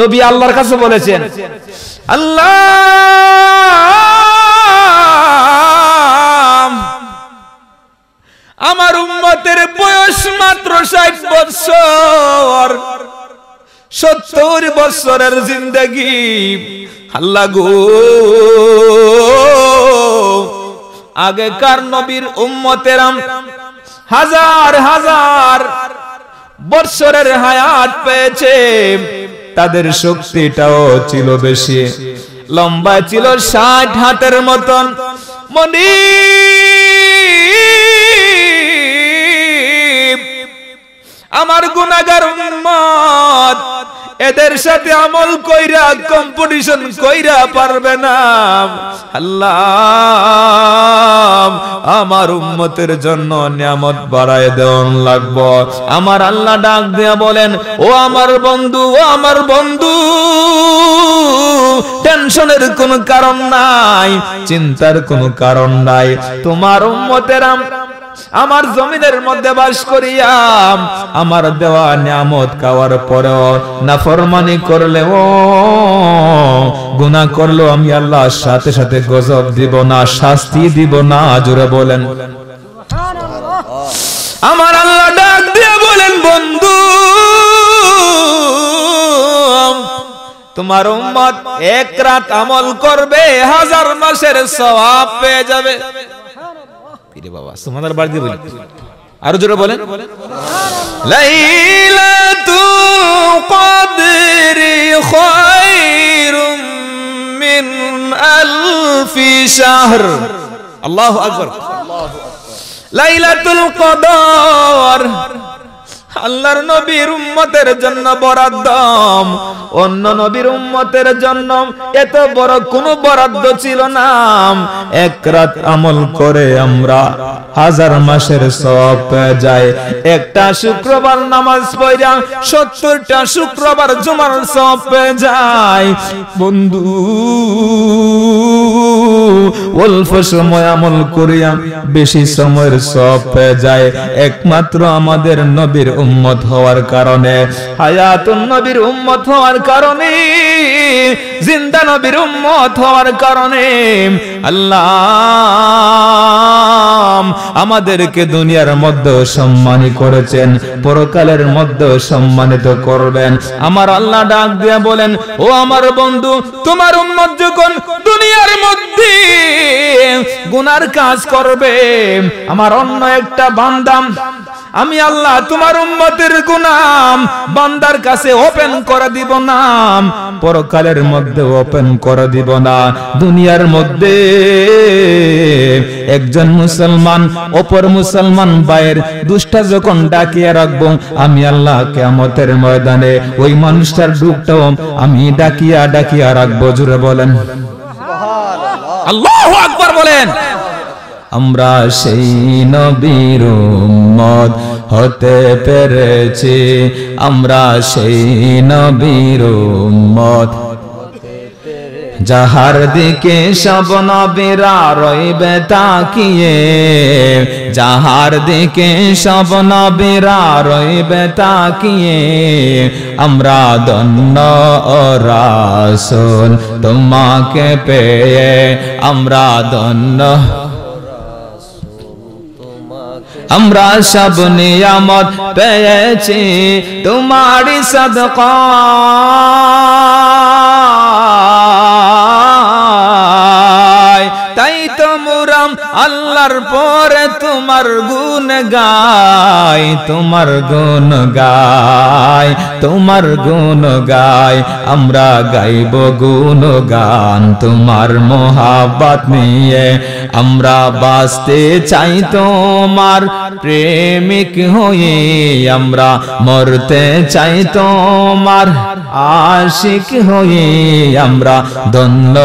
নবী আল্লাহর কাছে বলেছেন আল্লাহ আমার উম্মতের বয়স মাত্র ষাট বৎসর সত্তর বৎসরের জিন্দগি আল্লাহ গো আগেকার নবীর উম্মতেরাম হাজার হাজার বৎসরের হায়াত পেয়েছে তাদের শক্তিটাও ছিল বেশি লম্বা ছিল ষাট হাতের মতন মনি আমার গুণাগার মত এদের সাথে আমল কইরা কম্পিটিশন কইরা পারবে না আল্লাহ আমার উম্মতের জন্য নিয়ামত বাড়ায় দেওয়ান লাগব আমার আল্লাহ ডাক দিয়া বলেন ও আমার বন্ধু ও আমার বন্ধু টেনশনের কোন কারণ নাই চিন্তার কোন কারণ নাই তোমার উম্মতেরা আমার জমিনের মধ্যে বাস করিয়াম আমার দেওয়া নিয়ামত খাওয়ার পরেও না নাফরমানি ও গুনাহ করলো আমি আল্লাহ সাথে সাথে গজব দিব না শাস্তি দিব না জোরে বলেন আমার আল্লাহ ডাক দিয়ে বলেন বন্ধু তোমার উম্মত এক রাত আমল করবে হাজার মাসের সওয়াব পেয়ে যাবে বাবা তোমাদের বাড়িতে বলি আরো জোরে বলেন লাইলাতুল কদরি খায়রুম মিন আলফি শাহর আল্লাহু আকবার আল্লাহু আকবার লাইলাতুল কদর আল্লাহর নবীর উম্মতের জন্য বরাদ্দম অন্য নবীর উম্মতের জন্য এত বড় কোনো বরাদ্দ ছিল না এক রাত আমল করে আমরা হাজার মাসের সব যায় একটা শুক্রবার নামাজ পড়া সত্তরটা শুক্রবার জুমার সব যায় বন্ধু অল্প সময় আমল করিয়া বেশি সময়ের সব যায় একমাত্র আমাদের নবীর উম্মত হওয়ার কারণে নবীর উম্মত হওয়ার কারণে জিন্দা নবীর উম্মত হওয়ার কারণে আল্লাহ আমাদেরকে দুনিয়ার মধ্যে সম্মানী করেছেন পরকালের মধ্যে সম্মানিত করবেন আমার আল্লাহ ডাক দিয়া বলেন ও আমার বন্ধু তোমার উম্মত যখন দুনিয়া দুনিয়ার মধ্যে গুনার কাজ করবে আমার অন্য একটা বান্দাম আমি আল্লাহ তোমার উম্মতের গুনাম বান্দার কাছে ওপেন করে দিব না পরকালের মধ্যে ওপেন করে দিব না দুনিয়ার মধ্যে একজন মুসলমান অপর মুসলমান ভাইয়ের দুষ্টা যখন ডাকিয়ে রাখবো আমি আল্লাহ কেমতের ময়দানে ওই মানুষটার ডুবটাও আমি ডাকিয়া ডাকিয়া রাখবো জুড়ে বলেন আল্লাহ আকবর বলেন আমরা সেই নবীর উম্মত হতে পেরেছি আমরা সেই নবীর উম্মত যাহার দিকে সব নবীরা রইবে তাকিয়ে যাহার দিকে সব নবীরা রইবে তাকিয়ে আমরা দন্য রাসুল তোমাকে পেয়ে আমরা দন্য আমরা সব নিয়ামত পেয়েছি তোমারই সদকা করতাম আল্লাহর পরে তোমার গুণ গাই তোমার গুণ গাই তোমার গুণ গাই আমরা গাইব গুণ গান তোমার মহাবাত নিয়ে আমরা বাঁচতে চাই তোমার প্রেমিক হয়ে আমরা মরতে চাই তোমার আশিক হয়ে আমরা দন্ড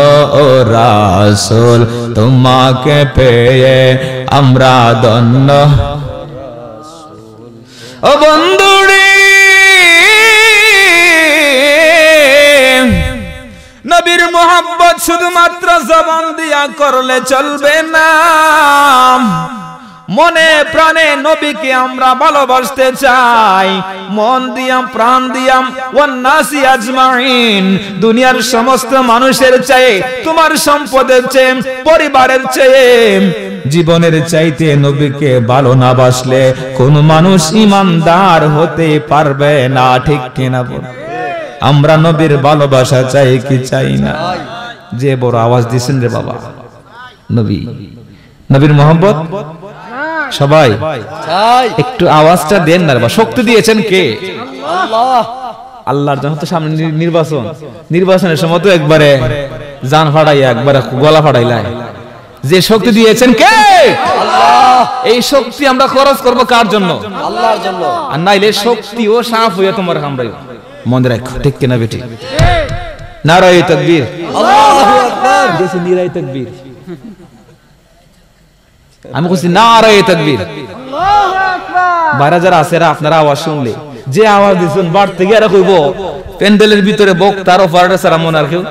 ও রাসুল তোমাকে পেয়ে আমরা দন্ন বন্ধুরে নবীর মোহাম্মত শুধুমাত্র জবান দিয়া করলে চলবে না মনে প্রাণে নবীকে আমরা ভালোবাসতে চাই মন দিয়াম প্রাণ দিয়াম ওয়ান্নাসি আজমাইন দুনিয়ার সমস্ত মানুষের চেয়ে তোমার সম্পদের চেয়ে পরিবারের চেয়ে জীবনের চাইতে নবীকে ভালো না বাসলে কোন মানুষ ইমানদার হতে পারবে না ঠিক কিনা আমরা নবীর ভালোবাসা চাই কি চাই না যে বড় আওয়াজ দিছেন রে বাবা নবী নবীর মোহাম্মদ সবাই একটু আওয়াজটা দেন না বা শক্তি দিয়েছেন কে আল্লাহর যখন তো সামনে নির্বাচন নির্বাচনের সময় তো একবারে যান ফাটাইয়া একবারে গলা ফাটাইলাই যে শক্তি দিয়েছেন কে এই শক্তি আমরা খরচ করব কার জন্য আল্লাহর জন্য আর নাইলে শক্তি ও সাফ হইয়া তোমার আমরা মনে রাখ ঠিক কেনা বেটি নারায় তকবীর নিরায় তকবীর আমি বলছি না রে তাকবীর বাইরা যারা আছে আপনারা আওয়াজ শুনলে যে আওয়াজ দিচ্ছেন বাড় থেকে আর কইব প্যান্ডেলের ভিতরে বক্তার অপারেটর সারা মন আর কেউ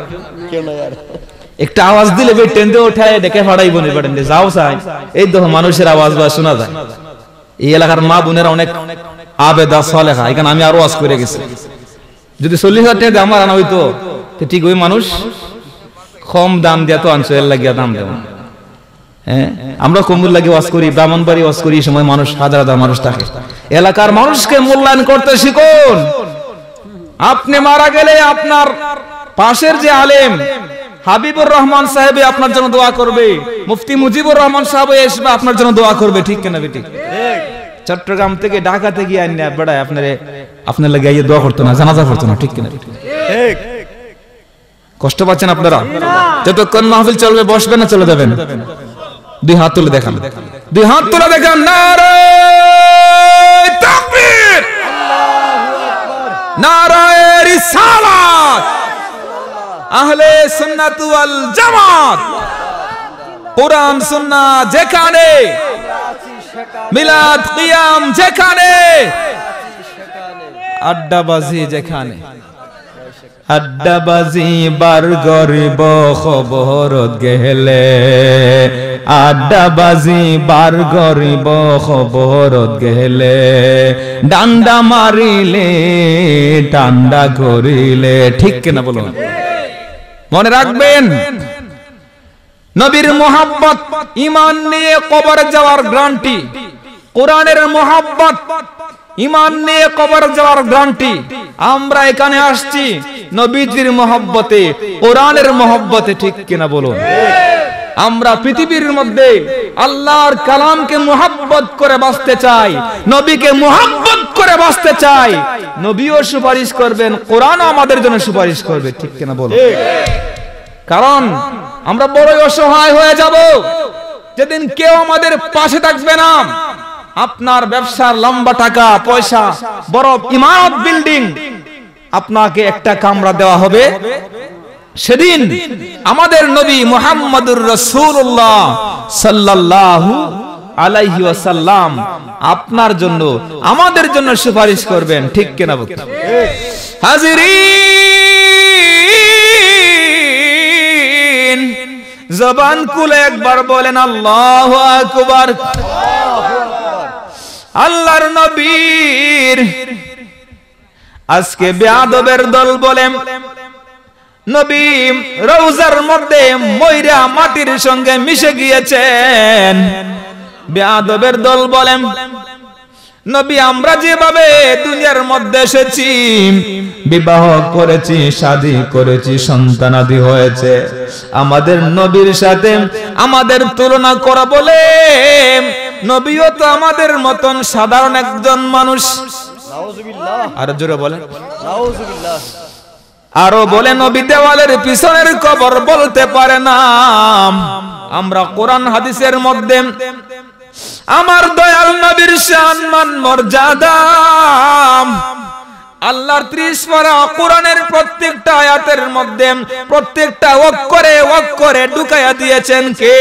একটা আওয়াজ দিলে ভাই টেন্ডে ওঠায় দেখে ফাড়াইব নি বেটেন্ডে যাও চাই এই দেখো মানুষের আওয়াজ বা শোনা যায় এই এলাকার মা বোনেরা অনেক আবেদা সলেহা এখানে আমি আরো আওয়াজ করে গেছি যদি চল্লিশ হাজার টাকা আমার আনা হইতো ঠিক ওই মানুষ কম দাম দিয়া তো আনছো এর লাগিয়া দাম দেওয়া হ্যাঁ? আমরা কম্বুল লাগে ওয়াজ করি ব্রাহ্মণ বাড়ি ওয়াজ করি এই সময় মানুষ হাজার হাজার মানুষ থাকে এলাকার মানুষকে মূল্যায়ন করতে শিখুন আপনি মারা গেলে আপনার পাশের যে আলেম হাবিবুর রহমান সাহেব আপনার জন্য দোয়া করবে মুফতি মুজিবুর রহমান সাহেব এসবে আপনার জন্য দোয়া করবে ঠিক কেনা বেটি চট্টগ্রাম থেকে ঢাকাতে গিয়ে আনি বেড়ায় আপনার আপনার লাগে গিয়ে দোয়া করতো না জানাজা করতো না ঠিক কিনা ঠিক কষ্ট পাচ্ছেন আপনারা যতক্ষণ মাহফিল চলবে বসবেন না চলে যাবেন দুই হাত তুলে দেখান দুই হাত তুলে দেখান নারায় নারায় আহলে যেখানে আড্ডাবাজি যেখানে আড্ডাবাজি বার গরিব খবরত গেলে আড্ডাবাজি বার গরিব খবরত গেলে ডান্ডা মারিলে টান্ডা করিলে ঠিক কিনা বলো মনে রাখবেন নবীর মোহাম্মত ইমান নিয়ে কবর যাওয়ার গ্রান্টি কোরআনের মোহাম্মত ইমান নিয়ে কবর যাওয়ার গ্রান্টি আমরা এখানে আসছি নবীজির মহব্বতে কোরআনের মহব্বতে ঠিক কিনা বলুন আমরা পৃথিবীর মধ্যে আল্লাহর কালামকে মোহাব্বত করে বাঁচতে চাই নবীকে মোহাব্বত করে বাঁচতে চাই নবীও সুপারিশ করবেন কোরআন আমাদের জন্য সুপারিশ করবে ঠিক কিনা বলো কারণ আমরা বড়ই অসহায় হয়ে যাব যেদিন কেউ আমাদের পাশে থাকবে না আপনার ব্যবসার লম্বা টাকা পয়সা বড় ইমারত বিল্ডিং আপনাকে একটা কামরা দেওয়া হবে সেদিন আমাদের নবী মোহাম্মদুর রসুল্লাহ সাল্লাল্লাহু আলাইহি ওয়াসাল্লাম আপনার জন্য আমাদের জন্য সুপারিশ করবেন ঠিক কিনা বক্তা হাজিরিন জবান কুলে একবার বলেন আল্লাহু আকবার আল্লাহর নবীর আজকে বেয়াদবের দল বলে নবী রৌজার মধ্যে ময়রা মাটির সঙ্গে মিশে গিয়েছেন বেয়াদবের দল বলেন নবী আমরা যেভাবে দুনিয়ার মধ্যে এসেছি বিবাহ করেছি শাদি করেছি সন্তানাদি হয়েছে আমাদের নবীর সাথে আমাদের তুলনা করা বলে নবীও তো আমাদের মতন সাধারণ একজন মানুষ আর জোরে বলেন আরো বলে নবী দেওয়ালের পিছনের কবর বলতে পারে না আমরা কোরআন হাদিসের মধ্যে আমার দয়াল নবীর সম্মান মর্যাদা আল্লাহর ত্রিশ পরা কোরআনের প্রত্যেকটা আয়াতের মধ্যে প্রত্যেকটা ওক করে ওক করে ঢুকাইয়া দিয়েছেন কে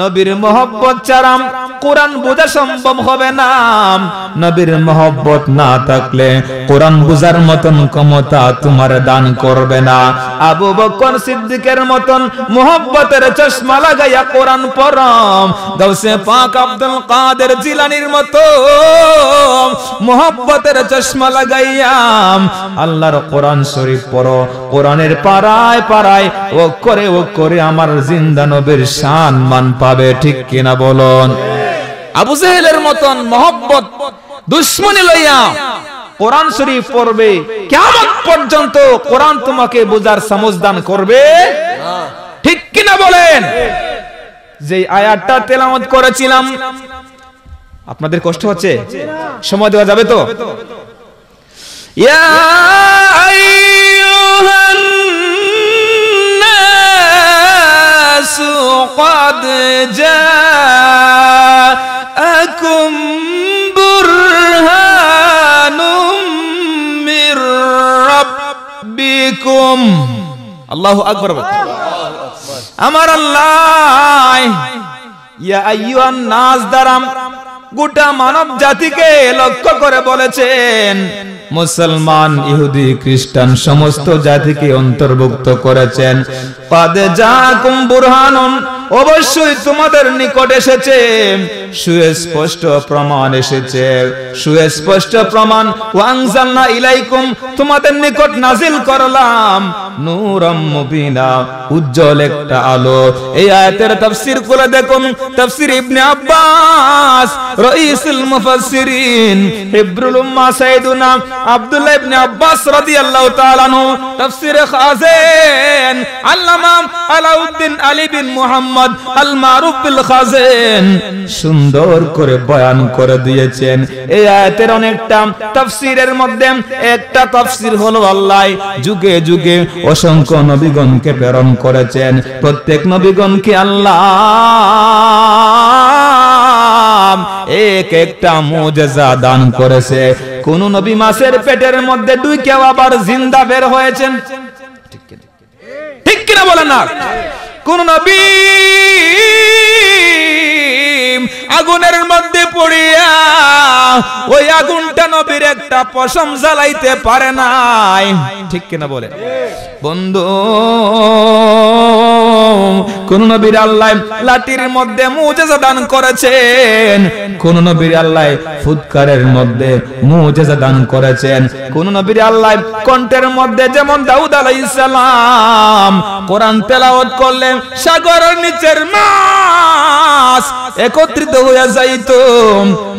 নবীর মোহব্বত চারাম কোরআন বোঝা সম্ভব হবে না নবীর মোহব্বত না থাকলে কোরআন বোঝার মতন ক্ষমতা তোমার দান করবে না আবু বকর সিদ্দিকের মতন মোহব্বতের চশমা লাগাইয়া কোরআন পরম গাউসে পাক আব্দুল কাদের জিলানির মত মোহব্বতের চশমা লাগাইয়াম আল্লাহর কোরআন শরীফ পড়ো কোরআনের পাড়ায় পাড়ায় ও করে ও করে আমার জিন্দা নবীর শান মান পাবে ঠিক কিনা বলুন আবু জেহেলের মতন মহব্বত দুশ্মনী লইয়া কোরআন শরীফ পড়বে কেমন পর্যন্ত কোরআন তোমাকে বোঝার সমজদান করবে ঠিক কিনা বলেন যে আয়াতটা তেলামত করেছিলাম আপনাদের কষ্ট হচ্ছে সময় দেওয়া যাবে তো ইয়া আইয়ুহান قد جاءكم برهان من ربكم الله أكبر আমার আল্লাহ ইয়া আইয়ুহান নাস দারাম গোটা মানব জাতিকে লক্ষ্য করে বলেছেন মুসলমান ইহুদি খ্রিস্টান সমস্ত জাতিকে অন্তর্ভুক্ত করেছেন পাদে যা বুরহানুন অবশ্যই তোমাদের নিকট এসেছে সুস্পষ্ট প্রমাণ এসেছে সুস্পষ্ট প্রমাণ ওয়াংজালনা ইলাইকুম তোমাদের নিকট নাজিল করলাম নূরম মুবিনা উজ্জ্বল একটা আলো এই আয়াতের তাফসীর করে দেখুন তাফসীর ইবনে আব্বাস রইসুল মুফাসসিরিন হিব্রুল উম্মাহ সাইদুনা আব্দুল্লাহ ইবনে আব্বাস রাদিয়াল্লাহু তাআলা নু তাফসিরে খাজেন আল্লামা আলাউদ্দিন আলী বিন মুহাম্মদ আল মারুফ বিল খাজেন সুন্দর করে বয়ান করে দিয়েছেন এই আয়াতের অনেকটা তাফসিরের মধ্যে একটা তাফসির হলো আল্লাহ যুগে যুগে অসংখ্য নবীগণকে প্রেরণ করেছেন প্রত্যেক নবীগণকে আল্লাহ সাল্লাম এক একটা মুজেজা দান করেছে কোন নবী মাসের পেটের মধ্যে দুই কেউ আবার জিন্দা বের হয়েছেন ঠিক কিনা বলেন না কোন নবী আগুনের মধ্যে পড়িয়া ওই আগুনটা নবীর একটা পশম জ্বালাইতে পারে নাই ঠিক কিনা বলে বন্ধু কোন নবীর আল্লাহ লাঠির মধ্যে মুজেজা দান করেছেন কোন নবীর আল্লাহ ফুৎকারের মধ্যে মুজেজা দান করেছেন কোন নবীর আল্লাহ কণ্ঠের মধ্যে যেমন দাউদ আলাইহিস সালাম কোরআন তেলাওয়াত করলেন সাগরের নিচের মাছ একত্রিত হইয়া যাইত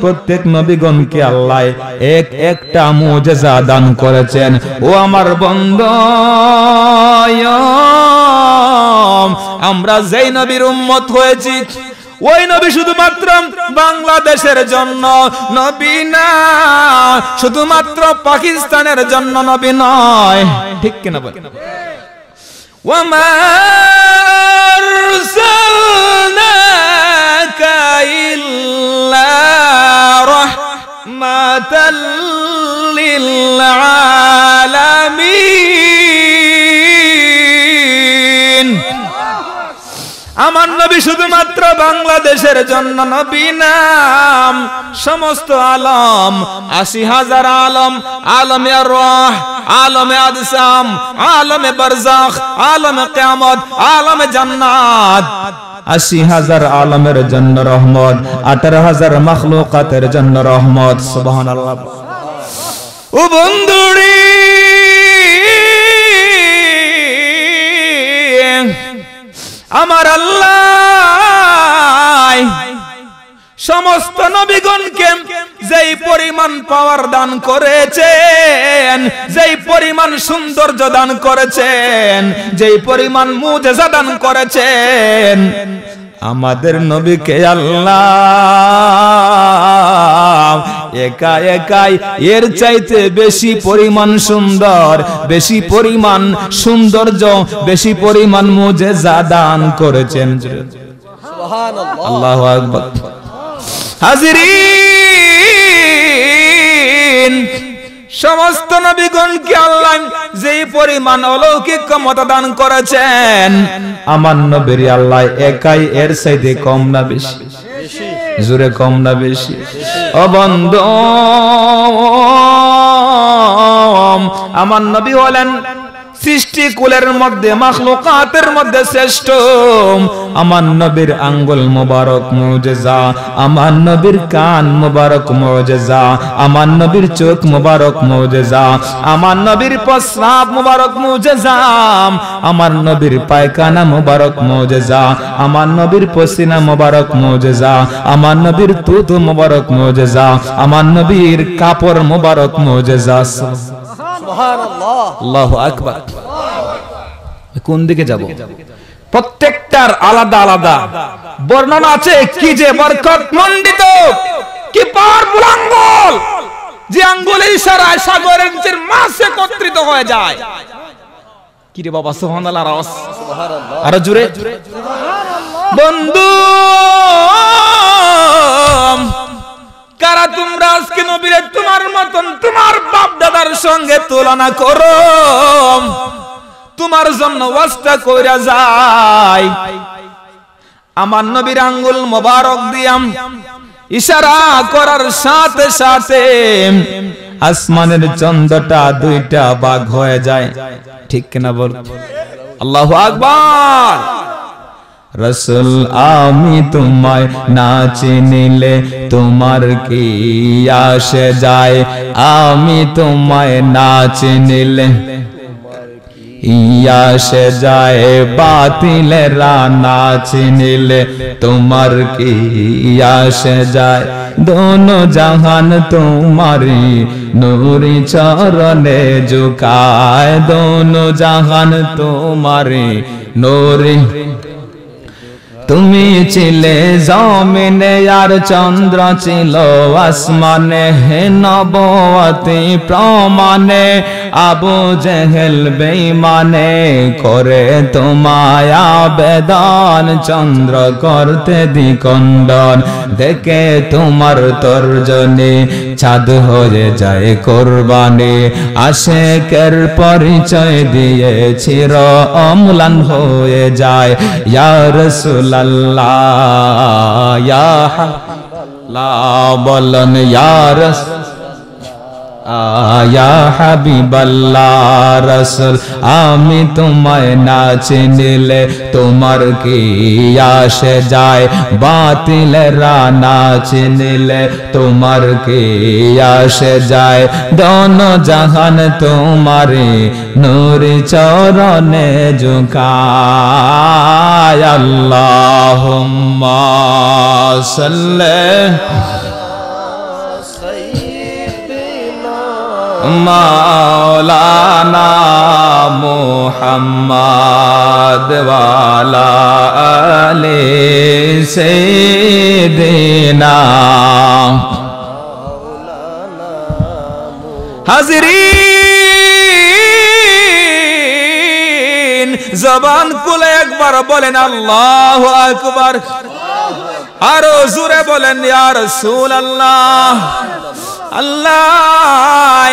প্রত্যেক নবীগণকে আল্লাহ এক একটা দান করেছেন ও আমার বন্ধ আমরা যেই নবীর উম্মত হয়েছি ওই নবী শুধুমাত্র বাংলাদেশের জন্য নবী না শুধুমাত্র পাকিস্তানের জন্য নবী নয় ঠিক কিনা বল ওমা আমার নবী শুধুমাত্র বাংলাদেশের জন্য নবী নাম সমস্ত আলম আশি হাজার আলম আলমে রহ আলমে আদসাম আলমে বারজাখ আলমে কিয়ামত আলমে জান্নাত আশি হাজার আলমের জন্য রহমত আঠারো হাজার মখলুকাতের জন্য রহমত সুবহানাল্লাহ ও বন্ধুরে আমার আল্লাহ সমস্ত নবীগণকে যেই পরিমাণ পাওয়ার দান করেছেন যেই পরিমাণ সৌন্দর্য দান করেছেন যেই পরিমাণ মুজেজা দান করেছেন আমাদের নবীকে আল্লাহ একা একাই এর চাইতে বেশি পরিমাণ সুন্দর বেশি পরিমাণ সৌন্দর্য বেশি পরিমাণ মুজেজা দান করেছেন আল্লাহ আকবর সমস্ত নবীগণকে আল্লাহ যেই পরিমাণ অলৌকিক ক্ষমতা দান করেছেন আমার নবীর আল্লাহ একাই এর চাইতে কম না বেশি জুড়ে কম না বেশি অবন্ধ আমার নবী হলেন সৃষ্টি কুলের মধ্যে মাখলুকাতের মধ্যে শ্রেষ্ঠ আমার নবীর আঙ্গুল মোবারক মৌজেজা আমার নবীর কান মোবারক মৌজেজা আমার নবীর চোখ মোবারক মৌজেজা আমার নবীর প্রস্রাব মোবারক মৌজেজাম আমার নবীর পায়খানা মোবারক মৌজেজা আমার নবীর পশিনা মোবারক মৌজেজা আমার নবীর তুতু মোবারক মৌজেজা আমার নবীর কাপড় মোবারক মৌজেজা কোন দিকে যাব প্রত্যেকটার আলাদা আলাদা বর্ণনা আছে কি যে বরকত মন্ডিত কি পার বুলাঙ্গল যে আঙ্গুল ইশারায় সাগর নিচের মাসে একত্রিত হয়ে যায় কি রে বাবা সুবহানাল্লাহ রস আরো জুড়ে বন্ধু কারা তোমরা আজকে নবীরে তোমার মতন তোমার বাপ দাদার সঙ্গে তুলনা করো তোমার জন্য ওয়াজটা কইরা যায় আমার নবীর আঙ্গুল মোবারক দিয়াম ইশারা করার সাথে সাথে আসমানের চন্দ্রটা দুইটা বাঘ হয়ে যায় ঠিক কিনা বল আল্লাহ আকবার রসুল আমি তোমায় না চিনিলে তোমার কি আসে যায় আমি তোমায় না চিনিলে ইয়া যায় বাতিলে রানা চিনিলে তোমার কি ইয়া যায় দোনো জাহান তোমারি নুরি চরণে ঝুকায় দোনো জাহান তোমারি নুরি তুমি ছিলে জমিনে আর চন্দ্র ছিল আসমানে হে নবতি প্রমাণে আবু জেহেল বেমানে করে তোমায়া বেদান চন্দ্র করতে দিকন্দন দেখে তোমার তর্জনে চাঁদ হয়ে যায় কোরবানি আশেকের পরিচয় দিয়েছিল অম্লান হয়ে যায় ইয়ার সুলা اللہ یا اللہ بلن یا رسول আয়া হাবিবাল্লাহ রসুল আমি তোমায় না চিনিলে তোমার কি আসে যায় বাতিলেরা না চিনিলে তোমার কি আসে যায় দন জাহান তোমারে নূর চরণে ঝুঁকায় আল্লাহ সাল্লাহ मौलाना मोहम्मद वाला अले से देना हजरीन जबान कुल एक बार बोलें अल्लाह अकबर आरो जुरे बोलें यार रसूल अल्लाह আল্লাহ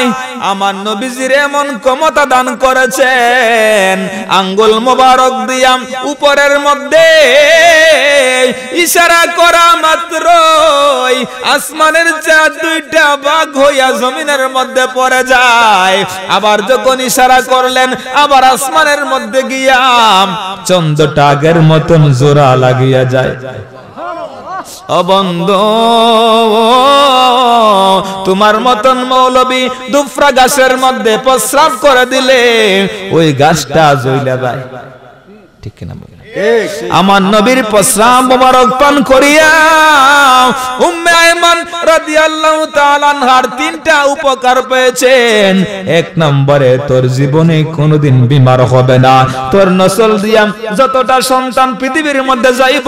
আমার নবীজির এমন ক্ষমতা দান করেছেন আঙ্গুল মোবারক দিয়াম উপরের মধ্যে ইশারা করা মাত্র আসমানের চার দুইটা বাঘ হইয়া জমিনের মধ্যে পড়ে যায় আবার যখন ইশারা করলেন আবার আসমানের মধ্যে গিয়াম চন্দ্র টাগের মতন জোড়া লাগিয়া যায় অবন্ধ তোমার মতন মৌলবি দুফরা গাছের মধ্যে প্রস্রাব করে দিলে ওই গাছটা জ্বলে ভাই ঠিক কিনা বলে আমার নবীর প্রশ্রাম মোবারক পান করিয়া উম্মে আয়মান রাদিয়াল্লাহু তাআলা আনহার তিনটা উপকার পেয়েছেন এক নম্বরে তোর জীবনে কোনোদিন বিমার হবে না তোর নসল দিয়া যতটা সন্তান পৃথিবীর মধ্যে যাইব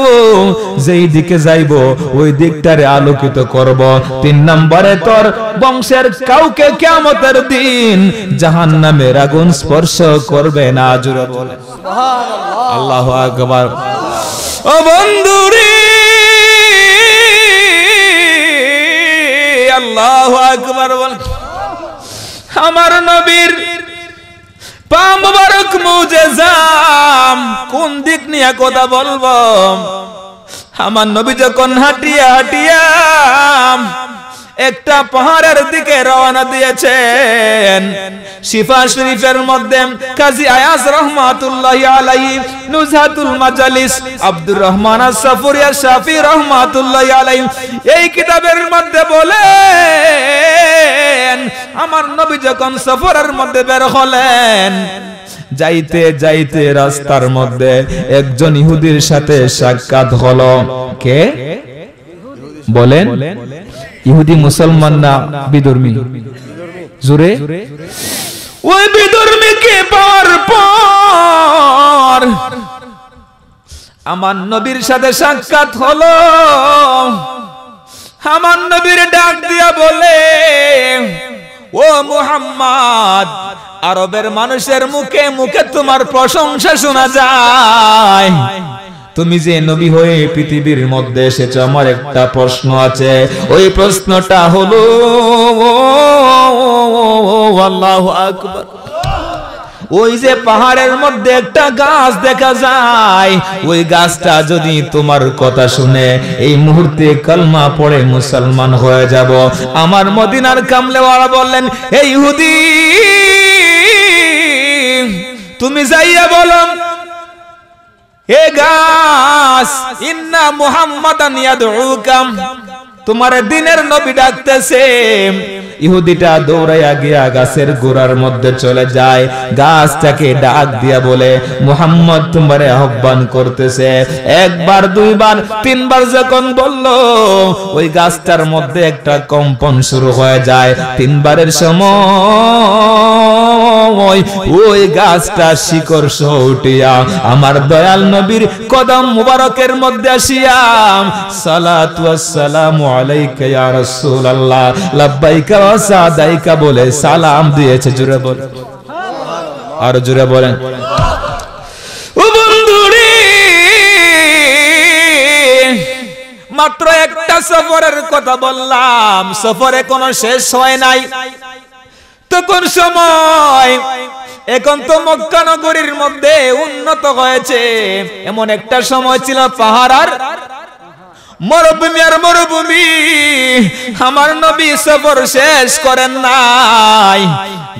যেই দিকে যাইব ওই দিকটারে আলোকিত করব তিন নম্বরে তোর বংশের কাউকে কিয়ামতের দিন জাহান্নামের আগুন স্পর্শ করবে না জুরে বলে সুবহানাল্লাহ আল্লাহু আকবার আকবার ও বন্ধুরে আল্লাহ আকবার বল আমার নবীর পা মুবারক মুজাজাম কোন দিক নিয়ে কথা বলবো আমার নবী যখন হাঁটিয়া হাঁটিয়া একটা পাহাড়ের দিকে রওনা দিয়েছেন শিফা শরীফের মধ্যে কাজী আয়াজ রহমাতুল্লাহ আলাইহি নুজাতুল মাজালিস আব্দুর রহমান সফরিয়া শাফি রহমাতুল্লাহ আলাইহি এই কিতাবের মধ্যে বলেন আমার নবী যখন সফরের মধ্যে বের হলেন যাইতে যাইতে রাস্তার মধ্যে একজন ইহুদির সাথে সাক্ষাৎ হলো কে বলেন ইহুদি মুসলমান না বিদর্মী জোরে ওই বিধর্মীকে পার পার আমার নবীর সাথে সাক্ষাৎ হলো আমার নবীর ডাক দিয়া বলে ও মুহাম্মদ আরবের মানুষের মুখে মুখে তোমার প্রশংসা শোনা যায় তুমি যে নবী হয়ে পৃথিবীর মধ্যে এসেছো আমার একটা প্রশ্ন আছে ওই প্রশ্নটা হলো আল্লাহ আকবর ওই যে পাহাড়ের মধ্যে একটা গাছ দেখা যায় ওই গাছটা যদি তোমার কথা শুনে এই মুহূর্তে কলমা পড়ে মুসলমান হয়ে যাব আমার মদিনার কামলে কামলেওয়ালা বললেন এই হুদি তুমি যাইয়া বলম হে গাছ ইন্না মুহাম্মাদান ইয়াদউকা তোমার দিনের নবী ডাকতেছে ইহুদিটা দৌড়াইয়া গিয়া গাছের গোড়ার মধ্যে চলে যায় গাছটাকে ডাক দিয়া বলে মোহাম্মদ তোমারে আহ্বান করতেছে একবার দুইবার তিনবার যখন বলল ওই গাছটার মধ্যে একটা কম্পন শুরু হয়ে যায় তিনবারের সময় ওই গাছটা শিকড় সহ উঠিয়া আমার দয়াল নবীর কদম মুবারকের মধ্যে আসিয়াম সালাতু আসসালামু আলাইকা ইয়া রাসূলুল্লাহ লাব্বাইকা সাদাইকা বলে সালাম দিয়েছে জুড়ে বলে আর জুড়ে বলেন মাত্র একটা সফরের কথা বললাম সফরে কোনো শেষ হয় নাই তখন সময় এখন তো মক্কা নগরীর মধ্যে উন্নত হয়েছে এমন একটা সময় ছিল পাহাড় আর মরুভূমি আর মরুভূমি আমার নবী সফর শেষ করেন নাই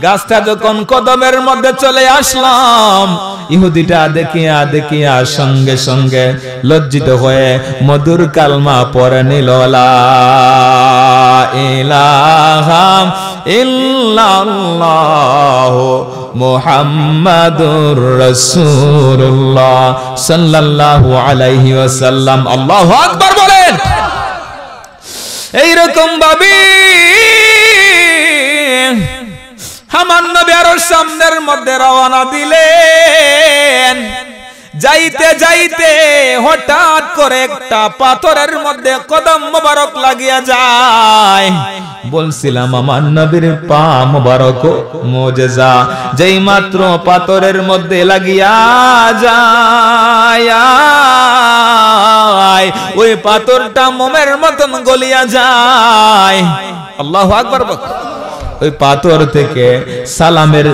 গাছটা যখন কদমের মধ্যে চলে আসলাম ইহুদিটা দেখিয়া দেখিয়া সঙ্গে সঙ্গে লজ্জিত হয়ে মধুর কালমা পরে নিল ইলাহা ইল্লাল্লাহ মোহাম্মদুর রসুল্লাহ সাল্লাল্লাহু আলাইহি ওয়াসাল্লাম আল্লাহু আকবার বলেন রকম ভাবে আমার নবী আরো সামনের মধ্যে রওনা দিলেন যাইতে যাইতে হঠাৎ করে একটা পাথরের মধ্যে কদম মোবারক লাগিয়া যায় বলছিলাম আমার নবীর পা মোবারক মোজেজা যেই মাত্র পাথরের মধ্যে লাগিয়া যায় ওই পাথরটা মোমের মতন গলিয়া যায় আল্লাহ আকবর ওই পাথর থেকে সালামের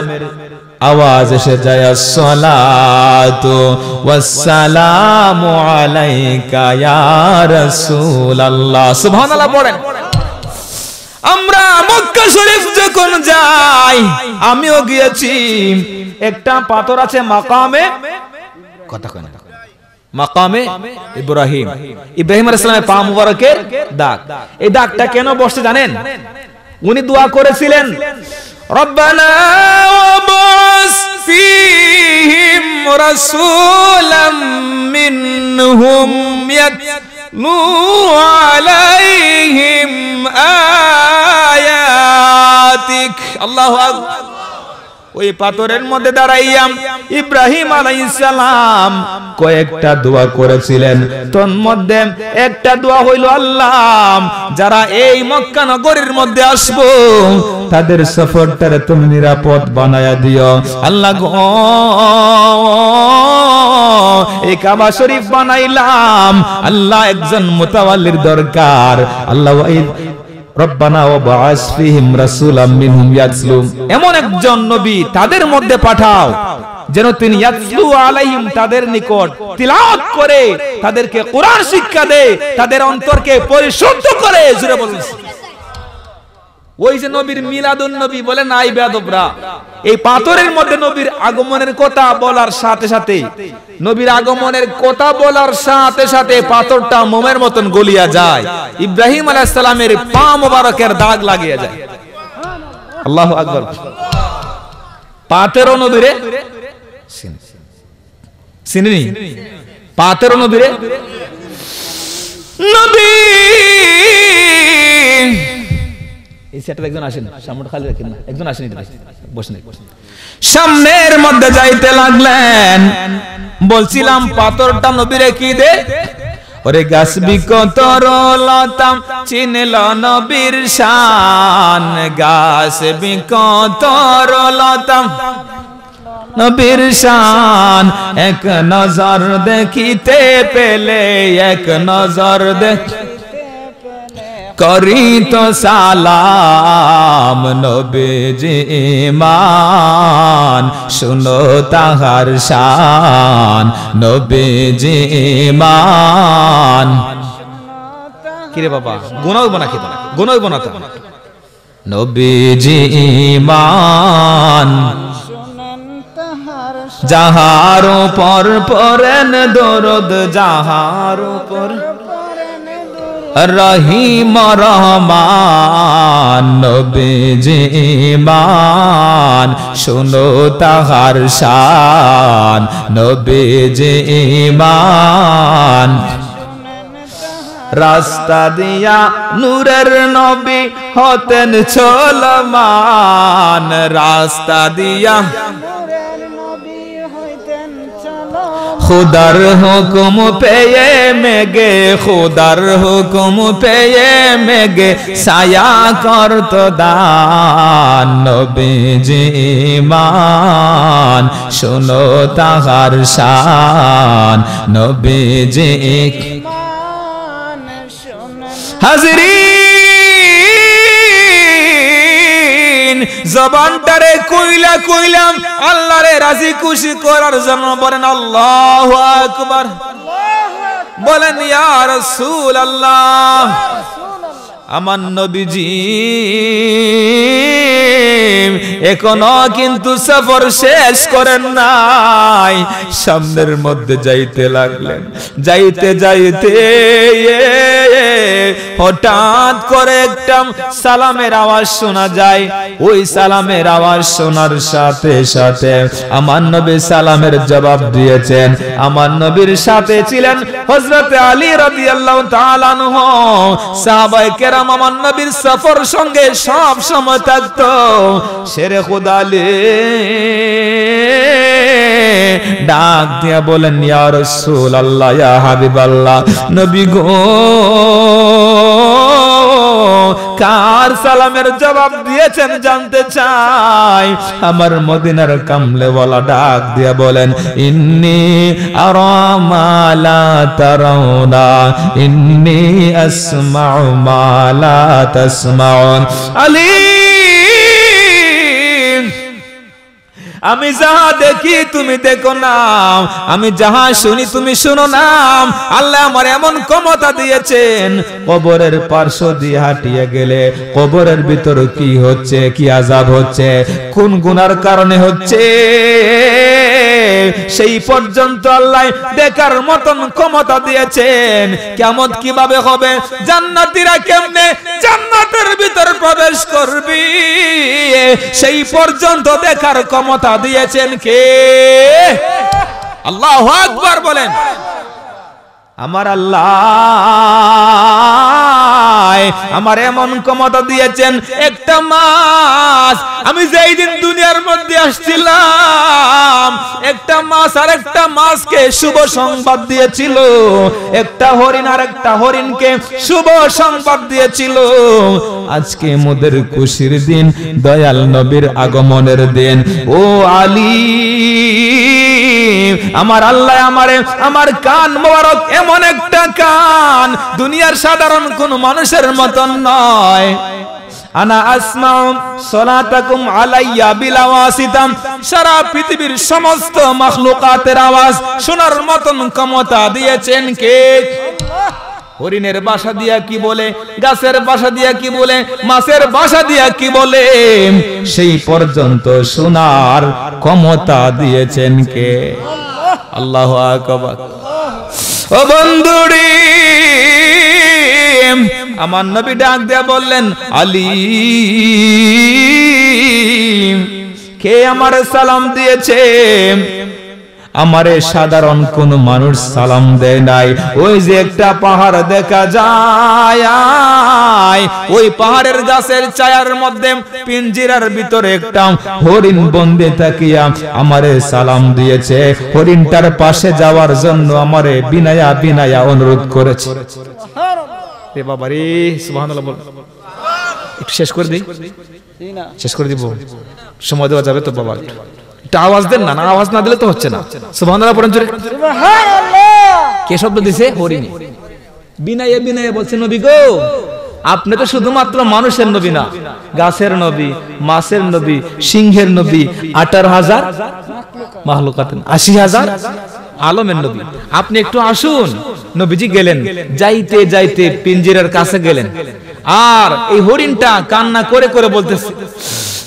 আওয়াজ এসে যায় সলাতু ওয়াসসালামু আলাইকা ইয়া রাসূলুল্লাহ সুবহানাল্লাহ পড়েন আমরা মক্কা শরীফ যখন যাই আমিও গিয়েছি একটা পাথর আছে মাকামে কথা কয় না মাকামে ইব্রাহিম ইব্রাহিম আলাইহিস সালামের পা মুবারকের দাগ এই দাগটা কেন বসে জানেন উনি দোয়া করেছিলেন ربنا وابعث فيهم رسولا منهم يتلو عليهم آياتك الله أكبر ওই পাথরের মধ্যে দাঁড়াইয়াম ইব্রাহিম আলাইসালাম কয়েকটা দোয়া করেছিলেন তোর মধ্যে একটা দোয়া হইল আল্লাহ যারা এই মক্কা নগরীর মধ্যে আসব তাদের সফরটারে তুমি নিরাপদ বানায়া দিও আল্লাহ গো এই কাবা শরীফ বানাইলাম আল্লাহ একজন মোতাবালির দরকার আল্লাহ এমন একজন নবী তাদের মধ্যে পাঠাও যেন তিনি ইয়াতলু আলাইহিম তাদের নিকট তিলাওয়াত করে তাদেরকে কোরআন শিক্ষা দে তাদের অন্তরকে পরিশুদ্ধ করে জুড়ে বলেছে ওই যে নবীর মিলাদুন নবী বলে নাই বেদবরা এই পাথরের মধ্যে নবীর আগমনের কথা বলার সাথে সাথে নবীর আগমনের কথা বলার সাথে সাথে পাথরটা মোমের মতন গলিয়া যায় ইব্রাহিম আলাইহিস সালামের পা মোবারকের দাগ লাগিয়ে যায় আল্লাহু আকবার পাতের নবীরে চিনি পাতের নবীরে নবী এই সেটার একজন আসেন সামনে খালি রাখেন না একজন আসেন বসেন সামনের মধ্যে যাইতে লাগলেন বলছিলাম পাথরটা দে ওরে গাছ বিকতর লতাম চিনল নবীর শান গাছ বিকতর লতাম নবীর শান এক নজর দেখিতে পেলে এক নজর দেখ করি তো সালাম নবীজি ইমান শুনো তাহার শান নবীজি ইমান কিরে বাবা গুনাও বনা খেত না গুনাও বনাত নবীজি ইমান যাহার পর পরেন দরদ যাহার পর রহিম রহমান নবীজি ইমান শুনো তাহার শান নবেজে ইমান রাস্তা দিয়া নূরের নবী হতেন চলমান রাস্তা দিয়া খুদার হুকুম পেয়ে মেগে খুদার হুকুম পেয়ে মেগে সায়া করত দান নবীজি ইমান তাহার শান নবীজি হাজরি জবানটারে কইলা কইলাম আল্লাহরে রাজি খুশি করার জন্য বলেন আল্লাহ আকবার বলেন ইয়ার সুল আল্লাহ আমার নবীজি এখনো কিন্তু সফর শেষ করেন নাই সামনের মধ্যে যাইতে লাগলেন যাইতে যাইতে হঠাৎ করে একটা সালামের আওয়াজ শোনা যায় ওই সালামের আওয়াজ শোনার সাথে সাথে আমার নবী সালামের জবাব দিয়েছেন আমার নবীর সাথে ছিলেন হযরত আলী রাদিয়াল্লাহু তাআলা আনহু কেরাম আমার নবীর সফর সঙ্গে সব সময় থাকতো শেরে খুদালে ডাক দিয়া বলেন ইয়া রসুল আল্লাহ ইয়া হাবিব নবী গো কার সালামের জবাব দিয়েছেন জানতে চাই আমার মদিনার কামলে বলা ডাক দিয়া বলেন ইন্নি আরামালা তারাউনা ইন্নি আসমাউ মালা তাসমাউন আলী আমি যাহা দেখি তুমি দেখো নাম আমি যাহা শুনি তুমি শুনো নাম আল্লাহ আমার এমন ক্ষমতা দিয়েছেন কবরের পার্শ্ব দিয়ে হাঁটিয়ে গেলে কবরের ভিতর কি হচ্ছে কি আজাব হচ্ছে কোন গুনার কারণে হচ্ছে সেই পর্যন্ত আল্লাহ দেখার মতন ক্ষমতা দিয়েছেন কেমন কিভাবে হবে জান্নাতিরা কেমনে জান্নাতের ভিতর প্রবেশ করবি সেই পর্যন্ত দেখার ক্ষমতা দিয়েছেন কে আল্লাহ আকবার বলেন আমার আল্লাহ আমার এমন ক্ষমতা দিয়েছেন একটা মাস আমি যেই দিন দুনিয়ার মধ্যে আসছিলাম একটা মাস আর একটা মাসকে শুভ সংবাদ দিয়েছিল একটা হরিণ আর একটা হরিণকে শুভ সংবাদ দিয়েছিল আজকে মোদের খুশির দিন দয়াল নবীর আগমনের দিন ও আলী আমার আল্লাহ আমারে আমার কান মোবারক এমন একটা কান দুনিয়ার সাধারণ কোন মানুষের মতন নয় সারা পৃথিবীর সমস্ত মখলুকাতের আওয়াজ শোনার মতন ক্ষমতা দিয়েছেন কে হরিণের বাসা দিয়া কি বলে গাছের বাসা দিয়া কি বলে মাছের বাসা দিয়া কি বলে সেই পর্যন্ত শোনার ক্ষমতা দিয়েছেন কে আল্লাহ আকবার ও বন্ধুরি আমার নবী ডাক দেয়া বললেন আলী কে আমার সালাম দিয়েছে আমারে সাধারণ কোন মানুষ সালাম দেয় নাই ওই যে একটা পাহাড় দেখা যায় ওই পাহাড়ের গাছের চায়ার মধ্যে পিঞ্জিরার ভিতরে একটা হরিণ বন্দে থাকিয়া আমারে সালাম দিয়েছে হরিণটার পাশে যাওয়ার জন্য আমারে বিনায়া বিনায়া অনুরোধ করেছে শেষ করে দিই শেষ করে দিব সময় দেওয়া যাবে তো বাবা একটা আওয়াজ দেন না আওয়াজ না দিলে তো হচ্ছে না সুবহানাল্লাহ কে শব্দ দিছে বিনায়ে বিনায়ে বলছে নবী গো আপনি তো শুধুমাত্র মানুষের নবী না গাছের নবী মাছের নবী সিংহের নবী আঠারো হাজার মাহলুকাতেন আশি হাজার আলমের নবী আপনি একটু আসুন নবীজি গেলেন যাইতে যাইতে পিঞ্জিরের কাছে গেলেন আর এই হরিণটা কান্না করে করে বলতেছে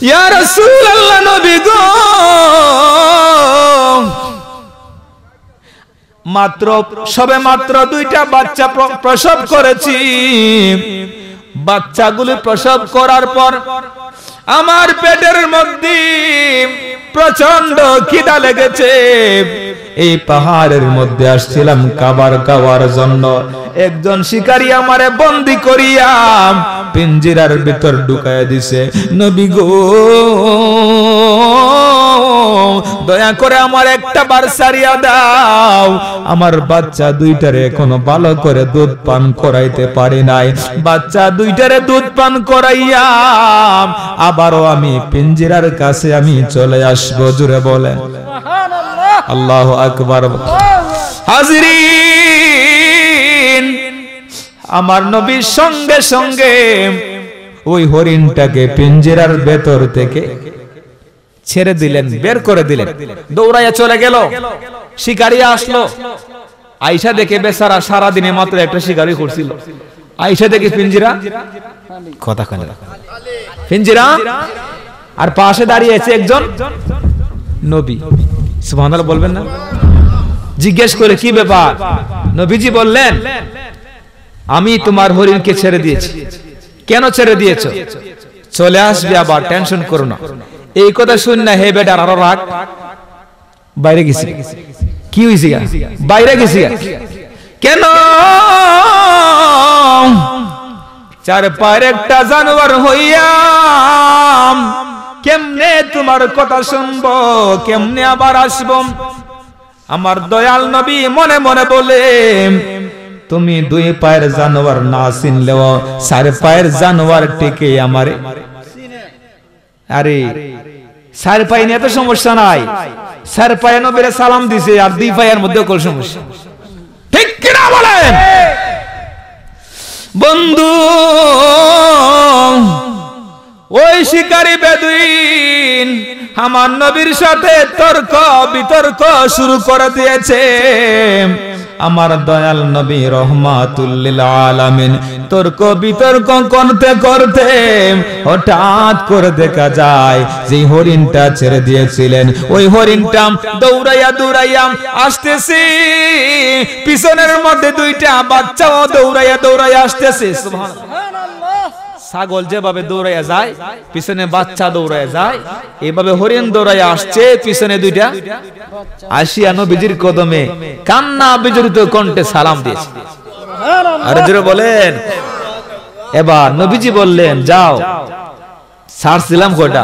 মাত্র সবে মাত্র দুইটা বাচ্চা প্রসব করেছি বাচ্চাগুলি প্রসব করার পর আমার পেটের মধ্যে প্রচন্ড খিদা লেগেছে এই পাহাড়ের মধ্যে আসছিলাম কাবার কাবার জন্য একজন শিকারী আমারে বন্দি করিয়া পিঞ্জিরার ভিতর ঢুকাইয়া দিছে নবী গো দয়া করে আমার একটা বার সারিয়া দাও আমার বাচ্চা দুইটারে এখনো ভালো করে দুধ পান করাইতে পারি নাই বাচ্চা দুইটারে দুধ পান করাইয়া আবারও আমি পিঞ্জিরার কাছে আমি চলে আসবো জুড়ে বলে আল্লাহ আকবার হাজিরি আমার নবীর সঙ্গে সঙ্গে ওই হরিণটাকে পিঞ্জিরার ভেতর থেকে ছেড়ে দিলেন বের করে দিলেন দৌড়াইয়া চলে গেল শিকারি আসলো আইসা দেখে বেচারা সারা দিনে মাত্র একটা শিকারি করছিল আইসা দেখে পিঞ্জিরা কথা কেন পিঞ্জিরা আর পাশে দাঁড়িয়ে আছে একজন নবী সুবহানাল্লাহ বলবেন না জিজ্ঞেস করে কি ব্যাপার নবীজি বললেন আমি তোমার হরিণকে ছেড়ে দিয়েছি কেন ছেড়ে দিয়েছ চলে আসবে আবার টেনশন করো না এই কথা শুন না হে বেটার আরো রাগ বাইরে গেছি কি হয়েছি বাইরে গেছি কেন চার পায়ের একটা জানোয়ার হইয়াম কেমনে তোমার কথা শুনব কেমনে আবার আসবো আমার দয়াল নবী মনে মনে বলে তুমি দুই পায়ের জানোয়ার না চিনলেও চার পায়ের জানোয়ার টেকে আমারে আরে সার পাই নিয়ে তো সমস্যা নাই সার পায়ে নবীরে সালাম দিছে আর দুই পায়ের মধ্যে কোন সমস্যা ঠিক কিনা বলেন বন্ধু ওই শিকারী বেদুইন আমার নবীর সাথে তর্ক বিতর্ক শুরু করে দিয়েছে আমার দয়াল নবী রহমাতুল্লিল আলামিন তর্ক বিতর্ক করতে করতে হঠাৎ করে দেখা যায় যে হরিণটা ছেড়ে দিয়েছিলেন ওই হরিণটা দৌড়াইয়া দৌড়াইয়া আসতেছি পিছনের মধ্যে দুইটা বাচ্চাও দৌড়াইয়া দৌড়াইয়া আসতেছে সুবহানাল্লাহ ছাগল যেভাবে দৌড়াইয়া যায় পিছনে বাচ্চা দৌড়াইয়া যায় এভাবে হরিণ দৌড়াইয়া আসছে পিছনে দুইটা আসিয়া নবীজির কদমে কান্না বিজড়িত কণ্ঠে সালাম দিয়েছে আর জোরে বলেন এবার নবীজি বললেন যাও ছাড়ছিলাম কটা